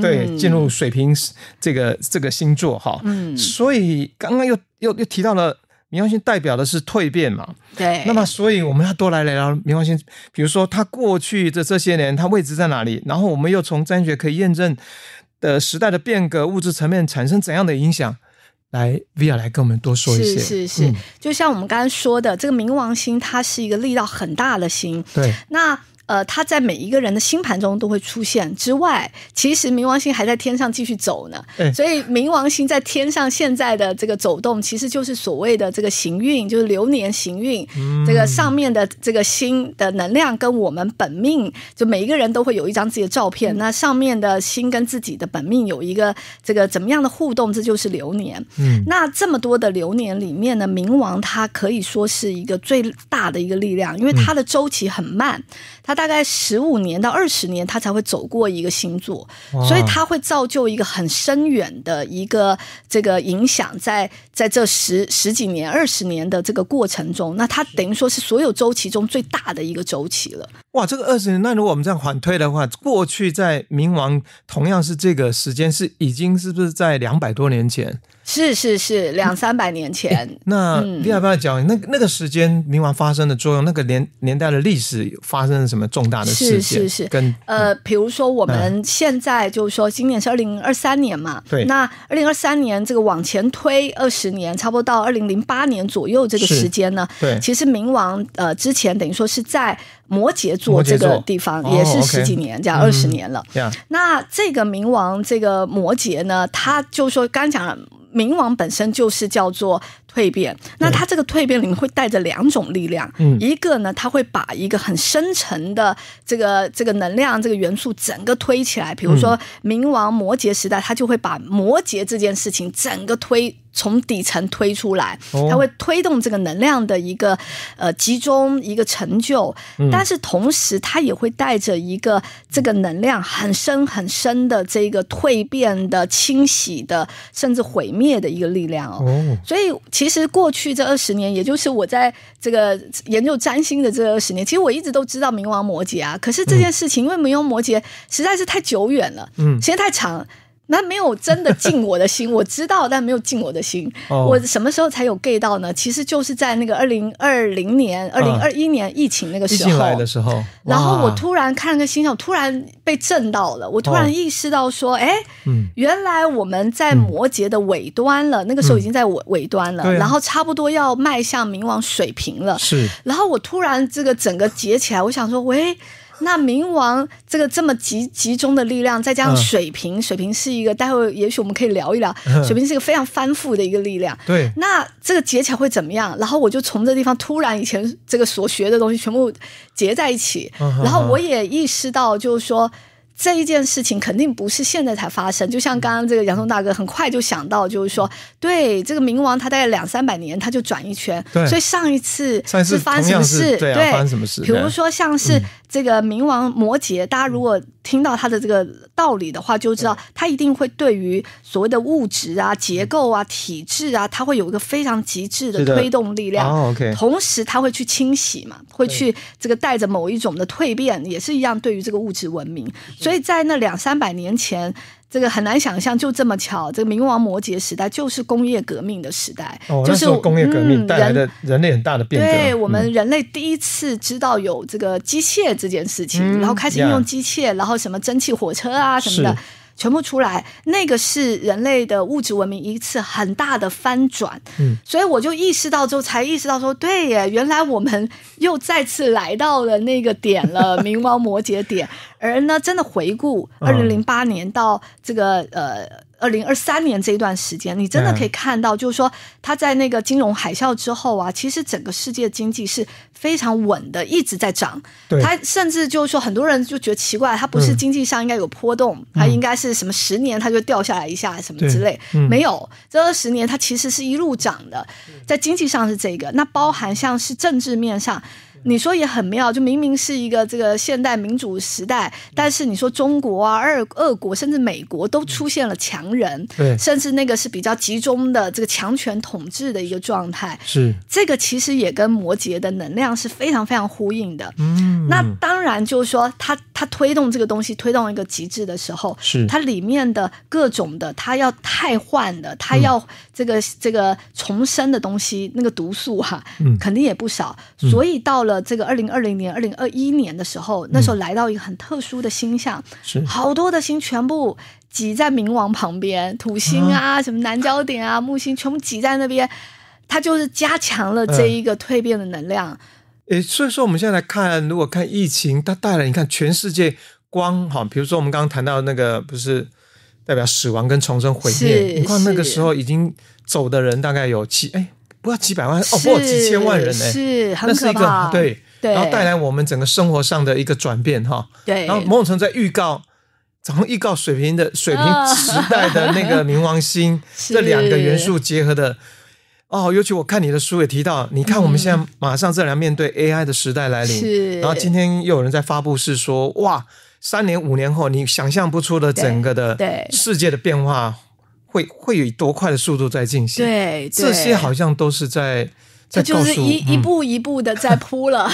对，进入水平这个这个星座哈，嗯，所以刚刚又又又提到了冥王星代表的是蜕变嘛，对，那么所以我们要多来聊聊冥王星，比如说它过去的这些年它位置在哪里，然后我们又从占学可以验证的时代的变革物质层面产生怎样的影响。来，via 来跟我们多说一些。是是是，就像我们刚才说的，这个冥王星它是一个力道很大的星。对，那。呃，它在每一个人的星盘中都会出现之外，其实冥王星还在天上继续走呢。所以冥王星在天上现在的这个走动，其实就是所谓的这个行运，就是流年行运。嗯。这个上面的这个星的能量跟我们本命，就每一个人都会有一张自己的照片，那上面的星跟自己的本命有一个这个怎么样的互动，这就是流年。嗯。那这么多的流年里面呢，冥王它可以说是一个最大的一个力量，因为它的周期很慢，它。大概十五年到二十年，他才会走过一个星座，所以他会造就一个很深远的一个这个影响，在在这十十几年、二十年的这个过程中，那他等于说是所有周期中最大的一个周期了。哇，这个二十年，那如果我们这样反推的话，过去在冥王同样是这个时间，是已经是不是在两百多年前？是是是，两三百年前。那你要不要讲那个那个时间冥王发生的作用？那个年年代的历史发生了什么重大的事件？是是是，呃，比如说我们现在就是说今年是二零二三年嘛。对。那二零二三年这个往前推二十年，差不多到二零零八年左右这个时间呢？对。其实冥王呃之前等于说是在摩羯座这个地方，也是十几年加二十年了。对那这个冥王这个摩羯呢，他就说刚讲。冥王本身就是叫做蜕变，那它这个蜕变里面会带着两种力量，一个呢，他会把一个很深沉的这个这个能量这个元素整个推起来，比如说冥王摩羯时代，他就会把摩羯这件事情整个推。从底层推出来，它会推动这个能量的一个呃集中、一个成就。但是同时，它也会带着一个这个能量很深很深的这个蜕变的、清洗的，甚至毁灭的一个力量哦。所以，其实过去这二十年，也就是我在这个研究占星的这二十年，其实我一直都知道冥王摩羯啊。可是这件事情，因为冥王摩羯实在是太久远了，嗯，时间太长。那没有真的进我的心，我知道，但没有进我的心。我什么时候才有 g a y 到呢？其实就是在那个二零二零年、二零二一年疫情那个时候。的时候，然后我突然看了个星象，突然被震到了。我突然意识到说，哎，原来我们在摩羯的尾端了。那个时候已经在尾尾端了，然后差不多要迈向冥王水平了。是，然后我突然这个整个结起来，我想说，喂。那冥王这个这么集集中的力量，再加上水瓶，水瓶是一个，待会也许我们可以聊一聊，水瓶是一个非常繁复的一个力量。对，那这个结起来会怎么样？然后我就从这地方突然以前这个所学的东西全部结在一起，然后我也意识到，就是说这一件事情肯定不是现在才发生。就像刚刚这个杨松大哥很快就想到，就是说，对这个冥王，他大概两三百年他就转一圈，所以上一次是发生事对，发生什么事？比如说像是。这个冥王摩羯，大家如果听到他的这个道理的话，就知道他一定会对于所谓的物质啊、结构啊、体质啊，它会有一个非常极致的推动力量。OK，同时他会去清洗嘛，会去这个带着某一种的蜕变，也是一样对于这个物质文明。所以在那两三百年前。这个很难想象，就这么巧，这个冥王摩羯时代就是工业革命的时代，就是工业革命带来的人类很大的变革。对我们人类第一次知道有这个机械这件事情，然后开始用机械，然后什么蒸汽火车啊什么的。全部出来，那个是人类的物质文明一次很大的翻转，嗯，所以我就意识到之后，才意识到说，对耶，原来我们又再次来到了那个点了，冥王摩羯点，而呢，真的回顾二零零八年到这个呃。二零二三年这一段时间，你真的可以看到，就是说，它在那个金融海啸之后啊，其实整个世界经济是非常稳的，一直在涨。它甚至就是说，很多人就觉得奇怪，它不是经济上应该有波动，它应该是什么十年它就掉下来一下什么之类，没有。这二十年它其实是一路涨的，在经济上是这个，那包含像是政治面上。你说也很妙，就明明是一个这个现代民主时代，但是你说中国啊、二二国甚至美国都出现了强人，对，甚至那个是比较集中的这个强权统治的一个状态。是这个其实也跟摩羯的能量是非常非常呼应的。嗯，那当然就是说，他他推动这个东西推动一个极致的时候，是它里面的各种的，他要太换的，他要这个这个重生的东西，那个毒素哈，肯定也不少。所以到了。这个二零二零年、二零二一年的时候，那时候来到一个很特殊的星象，好多的星全部挤在冥王旁边，土星啊、什么南焦点啊、木星全部挤在那边，它就是加强了这一个蜕变的能量。诶，所以说我们现在来看，如果看疫情，它带来你看全世界光哈，比如说我们刚刚谈到那个不是代表死亡跟重生、毁灭，你看那个时候已经走的人大概有七诶。不要几百万哦，不，几千万人呢？是那是一个对，然后带来我们整个生活上的一个转变哈。对，然后某种程度在预告，然后预告水平的水平时代的那个冥王星这两个元素结合的。哦，尤其我看你的书也提到，你看我们现在马上正然面对 AI 的时代来临，是。然后今天又有人在发布是说，哇，三年五年后你想象不出的整个的世界的变化。会会以多快的速度在进行？对，这些好像都是在。就是一一步一步的在铺了，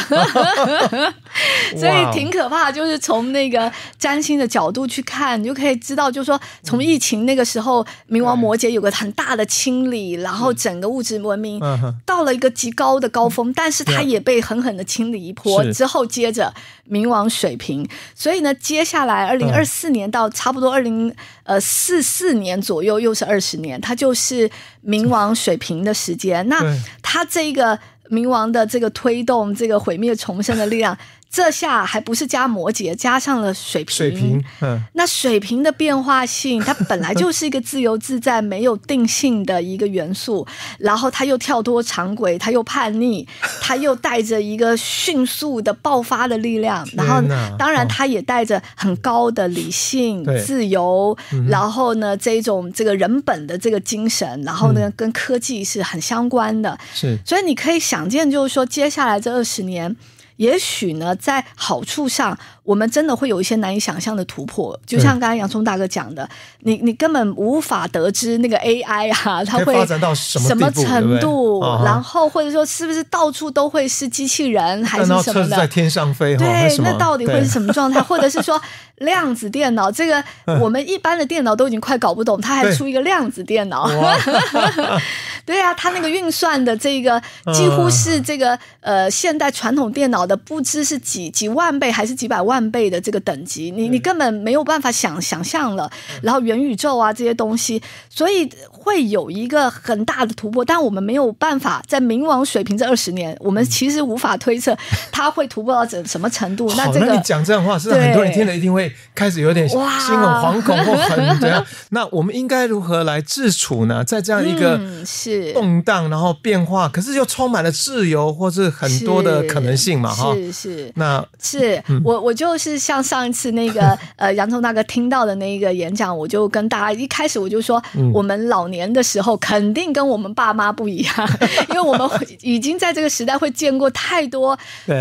所以挺可怕。就是从那个占星的角度去看，你就可以知道，就是说从疫情那个时候，冥王摩羯有个很大的清理，然后整个物质文明到了一个极高的高峰，但是它也被狠狠的清理一波之后，接着冥王水平，所以呢，接下来二零二四年到差不多二零呃四四年左右，又是二十年，它就是。冥王水平的时间，那他这个冥王的这个推动，这个毁灭重生的力量。这下还不是加摩羯，加上了水瓶。水瓶，嗯，那水瓶的变化性，它本来就是一个自由自在、没有定性的一个元素。然后它又跳脱常轨，它又叛逆，它又带着一个迅速的爆发的力量。然后，当然，它也带着很高的理性、自由。然后呢，这种这个人本的这个精神，然后呢，跟科技是很相关的。是，所以你可以想见，就是说接下来这二十年。也许呢，在好处上。我们真的会有一些难以想象的突破，就像刚才洋葱大哥讲的，你你根本无法得知那个 AI 啊，它会发展到什么程度，然后或者说是不是到处都会是机器人还是什么的，在天上飞，对，那到底会是什么状态？或者是说量子电脑？这个我们一般的电脑都已经快搞不懂，它还出一个量子电脑？对啊，它那个运算的这个几乎是这个呃现代传统电脑的不知是几几万倍还是几百万。万倍的这个等级，你你根本没有办法想想象了。然后元宇宙啊这些东西，所以会有一个很大的突破。但我们没有办法在冥王水平这二十年，我们其实无法推测它会突破到怎什么程度。那这那你讲这样话，是很多人听了一定会开始有点心很惶恐或很 怎样。那我们应该如何来自处呢？在这样一个是动荡，然后变化，可是又充满了自由，或是很多的可能性嘛？哈，是，那是我我。就是像上一次那个 呃杨聪大哥听到的那个演讲，我就跟大家一开始我就说，我们老年的时候肯定跟我们爸妈不一样，因为我们已经在这个时代会见过太多，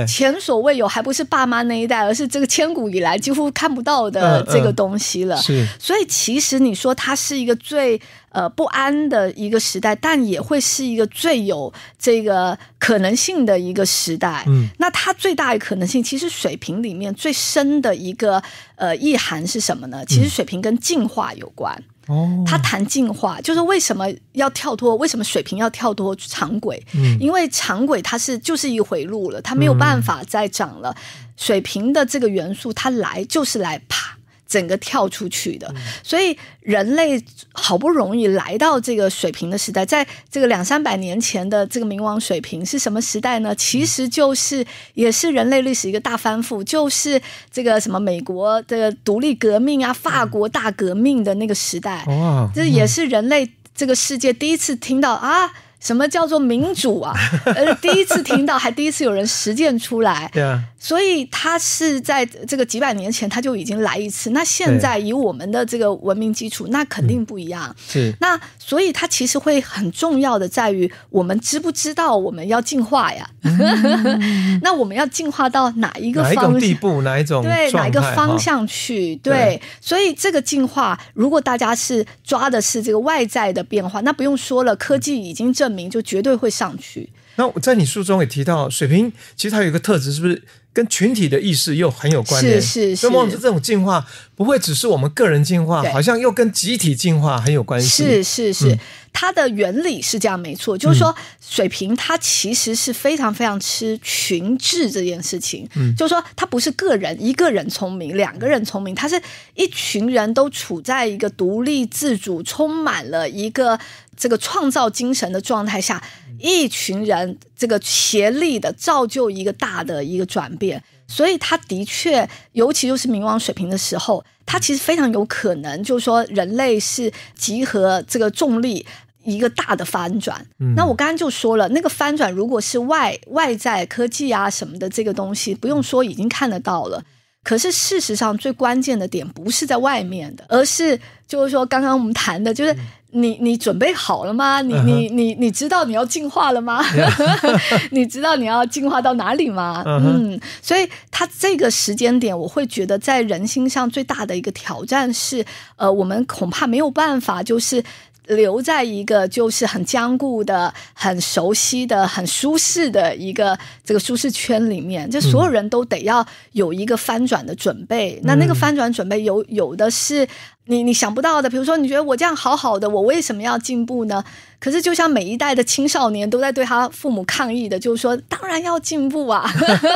前所未有，还不是爸妈那一代，而是这个千古以来几乎看不到的这个东西了。是，所以其实你说它是一个最。呃，不安的一个时代，但也会是一个最有这个可能性的一个时代。嗯，那它最大的可能性，其实水平里面最深的一个呃意涵是什么呢？其实水平跟进化有关。哦，它谈进化，就是为什么要跳脱？为什么水平要跳脱长轨？嗯，因为长轨它是就是一回路了，它没有办法再涨了。水平的这个元素，它来就是来爬，整个跳出去的，所以人类好不容易来到这个水平的时代，在这个两三百年前的这个冥王水平是什么时代呢？其实就是也是人类历史一个大翻覆，就是这个什么美国的独立革命啊、法国大革命的那个时代，这也是人类这个世界第一次听到啊。什么叫做民主啊？呃，第一次听到，还第一次有人实践出来。对啊。所以他是在这个几百年前他就已经来一次。那现在以我们的这个文明基础，那肯定不一样。是。那所以它其实会很重要的，在于我们知不知道我们要进化呀？那我们要进化到哪一个方向？哪一种？对，哪一个方向去？对。所以这个进化，如果大家是抓的是这个外在的变化，那不用说了，科技已经证。明就绝对会上去。那我在你书中也提到，水平其实它有一个特质，是不是跟群体的意识又很有关系？是是是，所以这种进化不会只是我们个人进化，好像又跟集体进化很有关系。是是是，它的原理是这样，没错。就是说，水平它其实是非常非常吃群智这件事情。嗯，就是说，它不是个人一个人聪明，两个人聪明，它是一群人都处在一个独立自主、充满了一个。这个创造精神的状态下，一群人这个协力的造就一个大的一个转变，所以他的确，尤其就是冥王水平的时候，他其实非常有可能，就是说人类是集合这个重力一个大的翻转。那我刚刚就说了，那个翻转如果是外外在科技啊什么的这个东西，不用说已经看得到了。可是事实上最关键的点不是在外面的，而是就是说刚刚我们谈的就是。你你准备好了吗？你你你你知道你要进化了吗？你知道你要进化到哪里吗？嗯，所以他这个时间点，我会觉得在人心上最大的一个挑战是，呃，我们恐怕没有办法，就是留在一个就是很坚固的、很熟悉的、很舒适的一个这个舒适圈里面，就所有人都得要有一个翻转的准备。那那个翻转准备，有有的是。你你想不到的，比如说，你觉得我这样好好的，我为什么要进步呢？可是，就像每一代的青少年都在对他父母抗议的，就是说，当然要进步啊。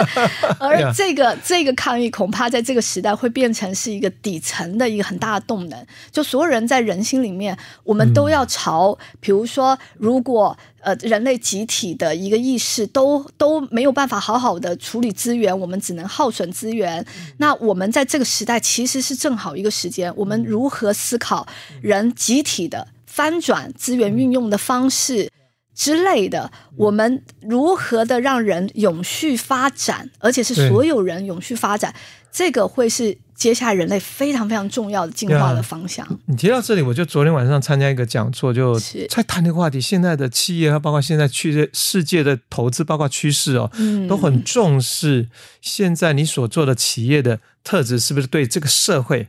而这个这个抗议，恐怕在这个时代会变成是一个底层的一个很大的动能。就所有人在人心里面，我们都要朝，比如说，如果呃人类集体的一个意识都都没有办法好好的处理资源，我们只能耗损资源。那我们在这个时代其实是正好一个时间，我们如何思考人集体的？翻转资源运用的方式之类的，我们如何的让人永续发展，而且是所有人永续发展，这个会是接下来人类非常非常重要的进化的方向。你提到这里，我就昨天晚上参加一个讲座，就在谈这个话题。现在的企业，包括现在去世界的投资，包括趋势哦，都很重视现在你所做的企业的特质，是不是对这个社会？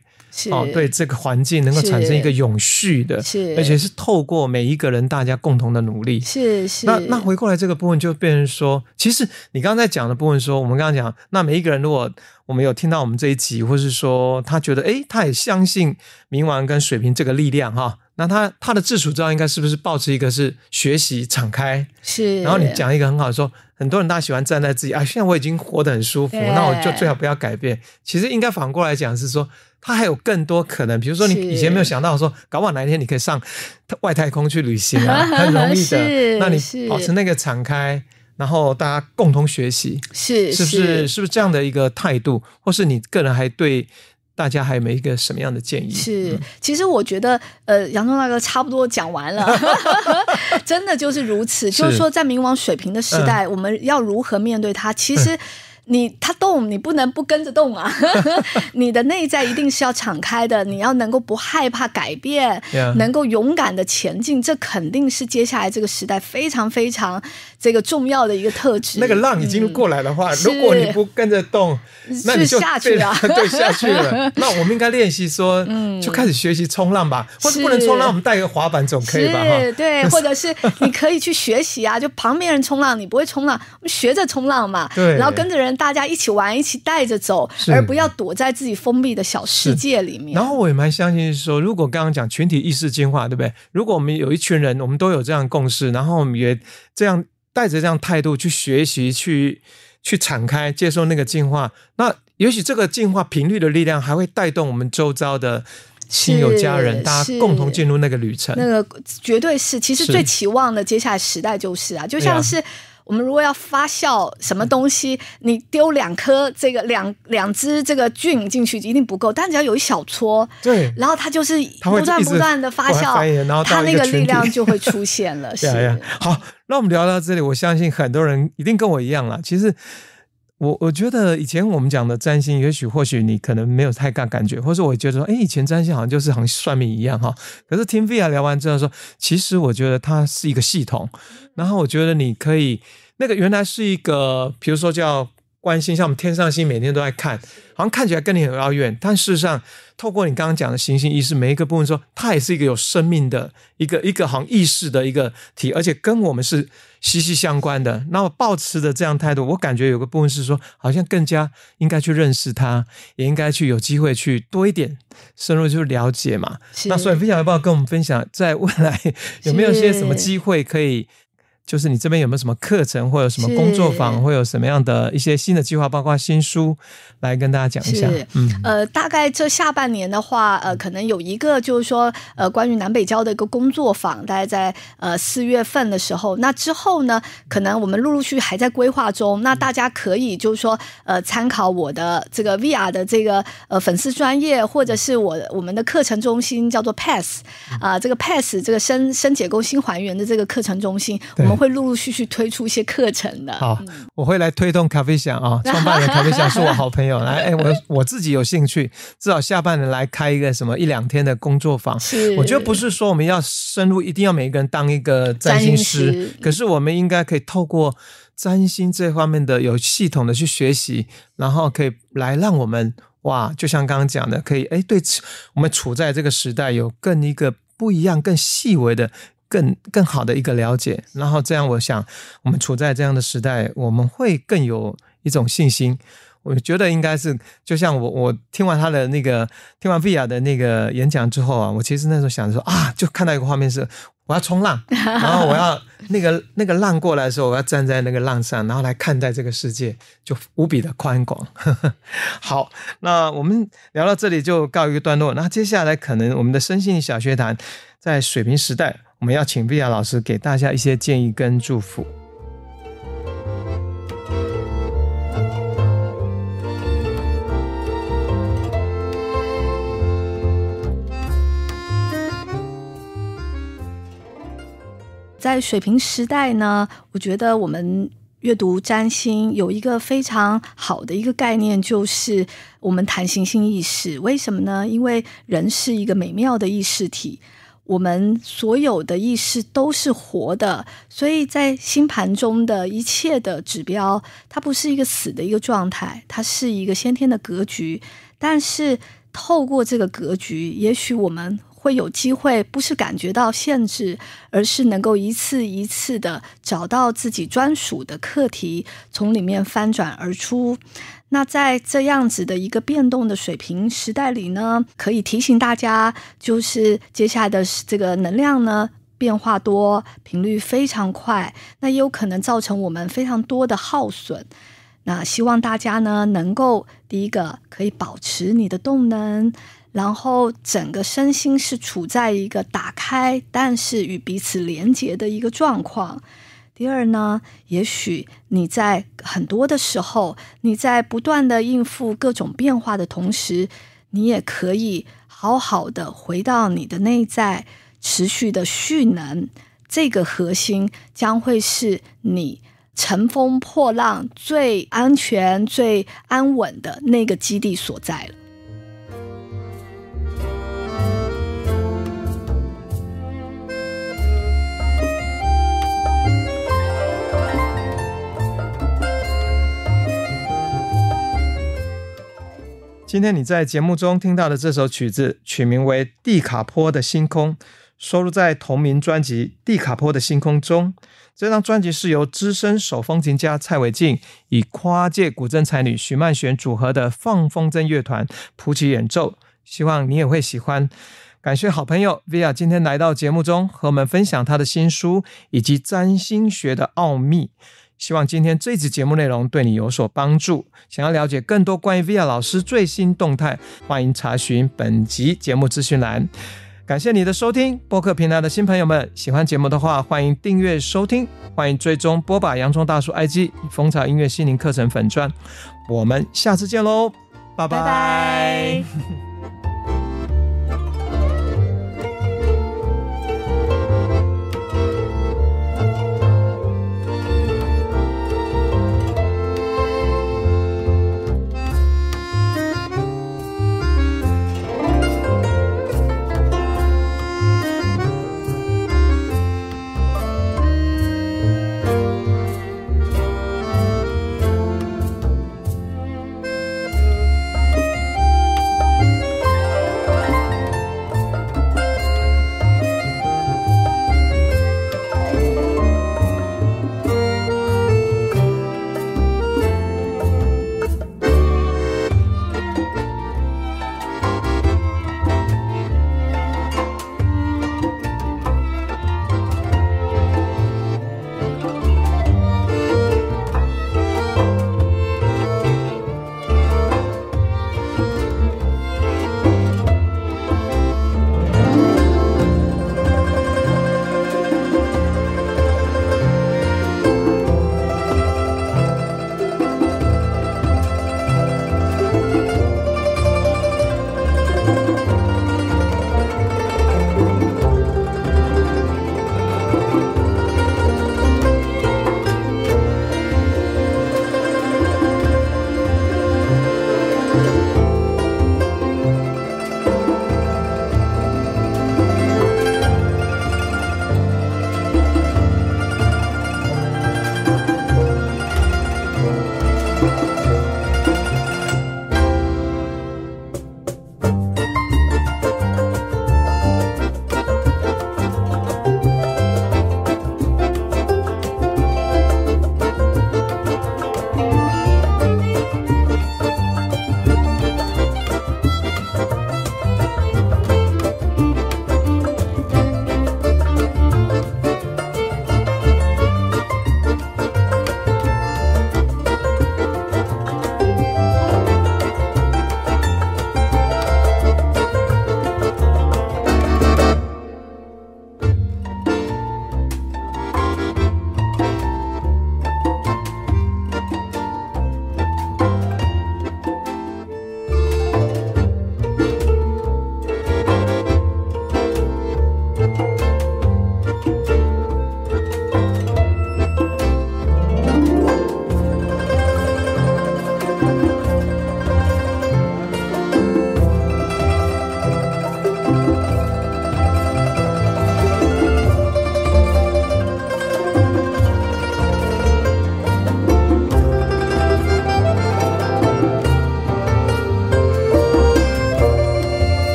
哦，对这个环境能够产生一个永续的，而且是透过每一个人大家共同的努力。是是。那那回过来这个部分就变成说，其实你刚才在讲的部分说，我们刚刚讲，那每一个人如果我们有听到我们这一集，或是说他觉得诶，他也相信冥王跟水瓶这个力量哈，那他他的自主之道应该是不是保持一个是学习敞开？是。然后你讲一个很好的说，很多人大家喜欢站在自己啊，现在我已经活得很舒服，那我就最好不要改变。其实应该反过来讲是说。他还有更多可能，比如说你以前没有想到，说搞好哪一天你可以上外太空去旅行啊，很容易的。那你保持那个敞开，然后大家共同学习，是是不是是不是这样的一个态度？或是你个人还对大家还有没一个什么样的建议？是，其实我觉得，呃，杨忠大哥差不多讲完了，真的就是如此。就是说，在冥王水平的时代，我们要如何面对他？其实。你他动，你不能不跟着动啊！你的内在一定是要敞开的，你要能够不害怕改变，能够勇敢的前进，这肯定是接下来这个时代非常非常这个重要的一个特质。那个浪已经过来的话，如果你不跟着动，那你就下去了，对，下去了。那我们应该练习说，就开始学习冲浪吧，或者不能冲浪，我们带一个滑板总可以吧？对，或者是你可以去学习啊，就旁边人冲浪，你不会冲浪，我们学着冲浪嘛，对，然后跟着人。大家一起玩，一起带着走，而不要躲在自己封闭的小世界里面。然后我也蛮相信说，如果刚刚讲群体意识进化，对不对？如果我们有一群人，我们都有这样共识，然后我们也这样带着这样态度去学习，去去敞开接受那个进化，那也许这个进化频率的力量还会带动我们周遭的亲友家人，大家共同进入那个旅程。那个绝对是，其实最期望的接下来时代就是啊，就像是。我们如果要发酵什么东西，你丢两颗这个两两只这个菌进去一定不够，但只要有一小撮，对，然后它就是不断不断的发酵，它那个力量就会出现了。是好，那我们聊到这里，我相信很多人一定跟我一样了。其实。我我觉得以前我们讲的占星，也许或许你可能没有太大感觉，或者我觉得说，哎，以前占星好像就是像算命一样哈。可是听 VIA 聊完之后说，其实我觉得它是一个系统。然后我觉得你可以，那个原来是一个，比如说叫关心，像我们天上星，每天都在看，好像看起来跟你很遥远，但事实上透过你刚刚讲的行星意识，每一个部分说，它也是一个有生命的一个一个好意识的一个体，而且跟我们是。息息相关的，那我抱持的这样态度，我感觉有个部分是说，好像更加应该去认识他，也应该去有机会去多一点深入去了解嘛。那所以分享要不要跟我们分享，在未来 有没有一些什么机会可以？就是你这边有没有什么课程，或者什么工作坊，会有什么样的一些新的计划，包括新书来跟大家讲一下？嗯，呃，大概这下半年的话，呃，可能有一个就是说，呃，关于南北交的一个工作坊，大概在呃四月份的时候。那之后呢，可能我们陆陆续还在规划中。那大家可以就是说，呃，参考我的这个 VR 的这个呃粉丝专业，或者是我我们的课程中心叫做 Pass 啊，这个 Pass 这个深深解构新还原的这个课程中心。会陆陆续续推出一些课程的。好，我会来推动咖啡想啊。创办人咖啡想是我好朋友。来，哎，我我自己有兴趣，至少下半年来开一个什么一两天的工作坊。我觉得不是说我们要深入，一定要每一个人当一个占星师。可是我们应该可以透过占星这方面的有系统的去学习，然后可以来让我们哇，就像刚刚讲的，可以哎，对我们处在这个时代有更一个不一样、更细微的。更更好的一个了解，然后这样，我想我们处在这样的时代，我们会更有一种信心。我觉得应该是，就像我我听完他的那个听完 v 雅的那个演讲之后啊，我其实那时候想着说啊，就看到一个画面是我要冲浪，然后我要那个那个浪过来的时候，我要站在那个浪上，然后来看待这个世界，就无比的宽广。好，那我们聊到这里就告一个段落。那接下来可能我们的生性小学堂在水平时代。我们要请碧雅老师给大家一些建议跟祝福。在水平时代呢，我觉得我们阅读占星有一个非常好的一个概念，就是我们谈行星意识。为什么呢？因为人是一个美妙的意识体。我们所有的意识都是活的，所以在星盘中的一切的指标，它不是一个死的一个状态，它是一个先天的格局。但是透过这个格局，也许我们会有机会，不是感觉到限制，而是能够一次一次的找到自己专属的课题，从里面翻转而出。那在这样子的一个变动的水平时代里呢，可以提醒大家，就是接下来的这个能量呢变化多，频率非常快，那也有可能造成我们非常多的耗损。那希望大家呢能够第一个可以保持你的动能，然后整个身心是处在一个打开，但是与彼此连接的一个状况。第二呢，也许你在很多的时候，你在不断的应付各种变化的同时，你也可以好好的回到你的内在，持续的蓄能。这个核心将会是你乘风破浪最安全、最安稳的那个基地所在了。今天你在节目中听到的这首曲子，取名为《地卡坡的星空》，收录在同名专辑《地卡坡的星空》中。这张专辑是由资深手风琴家蔡伟静，与跨界古筝才女徐曼璇组合的放风筝乐团谱曲演奏。希望你也会喜欢。感谢好朋友 v i a 今天来到节目中，和我们分享他的新书以及占星学的奥秘。希望今天这期节目内容对你有所帮助。想要了解更多关于 v i a 老师最新动态，欢迎查询本集节目资讯栏。感谢你的收听，播客平台的新朋友们，喜欢节目的话，欢迎订阅收听，欢迎追踪播把洋葱大叔 IG“ 蜂巢音乐心灵课程”粉钻。我们下次见喽，拜拜。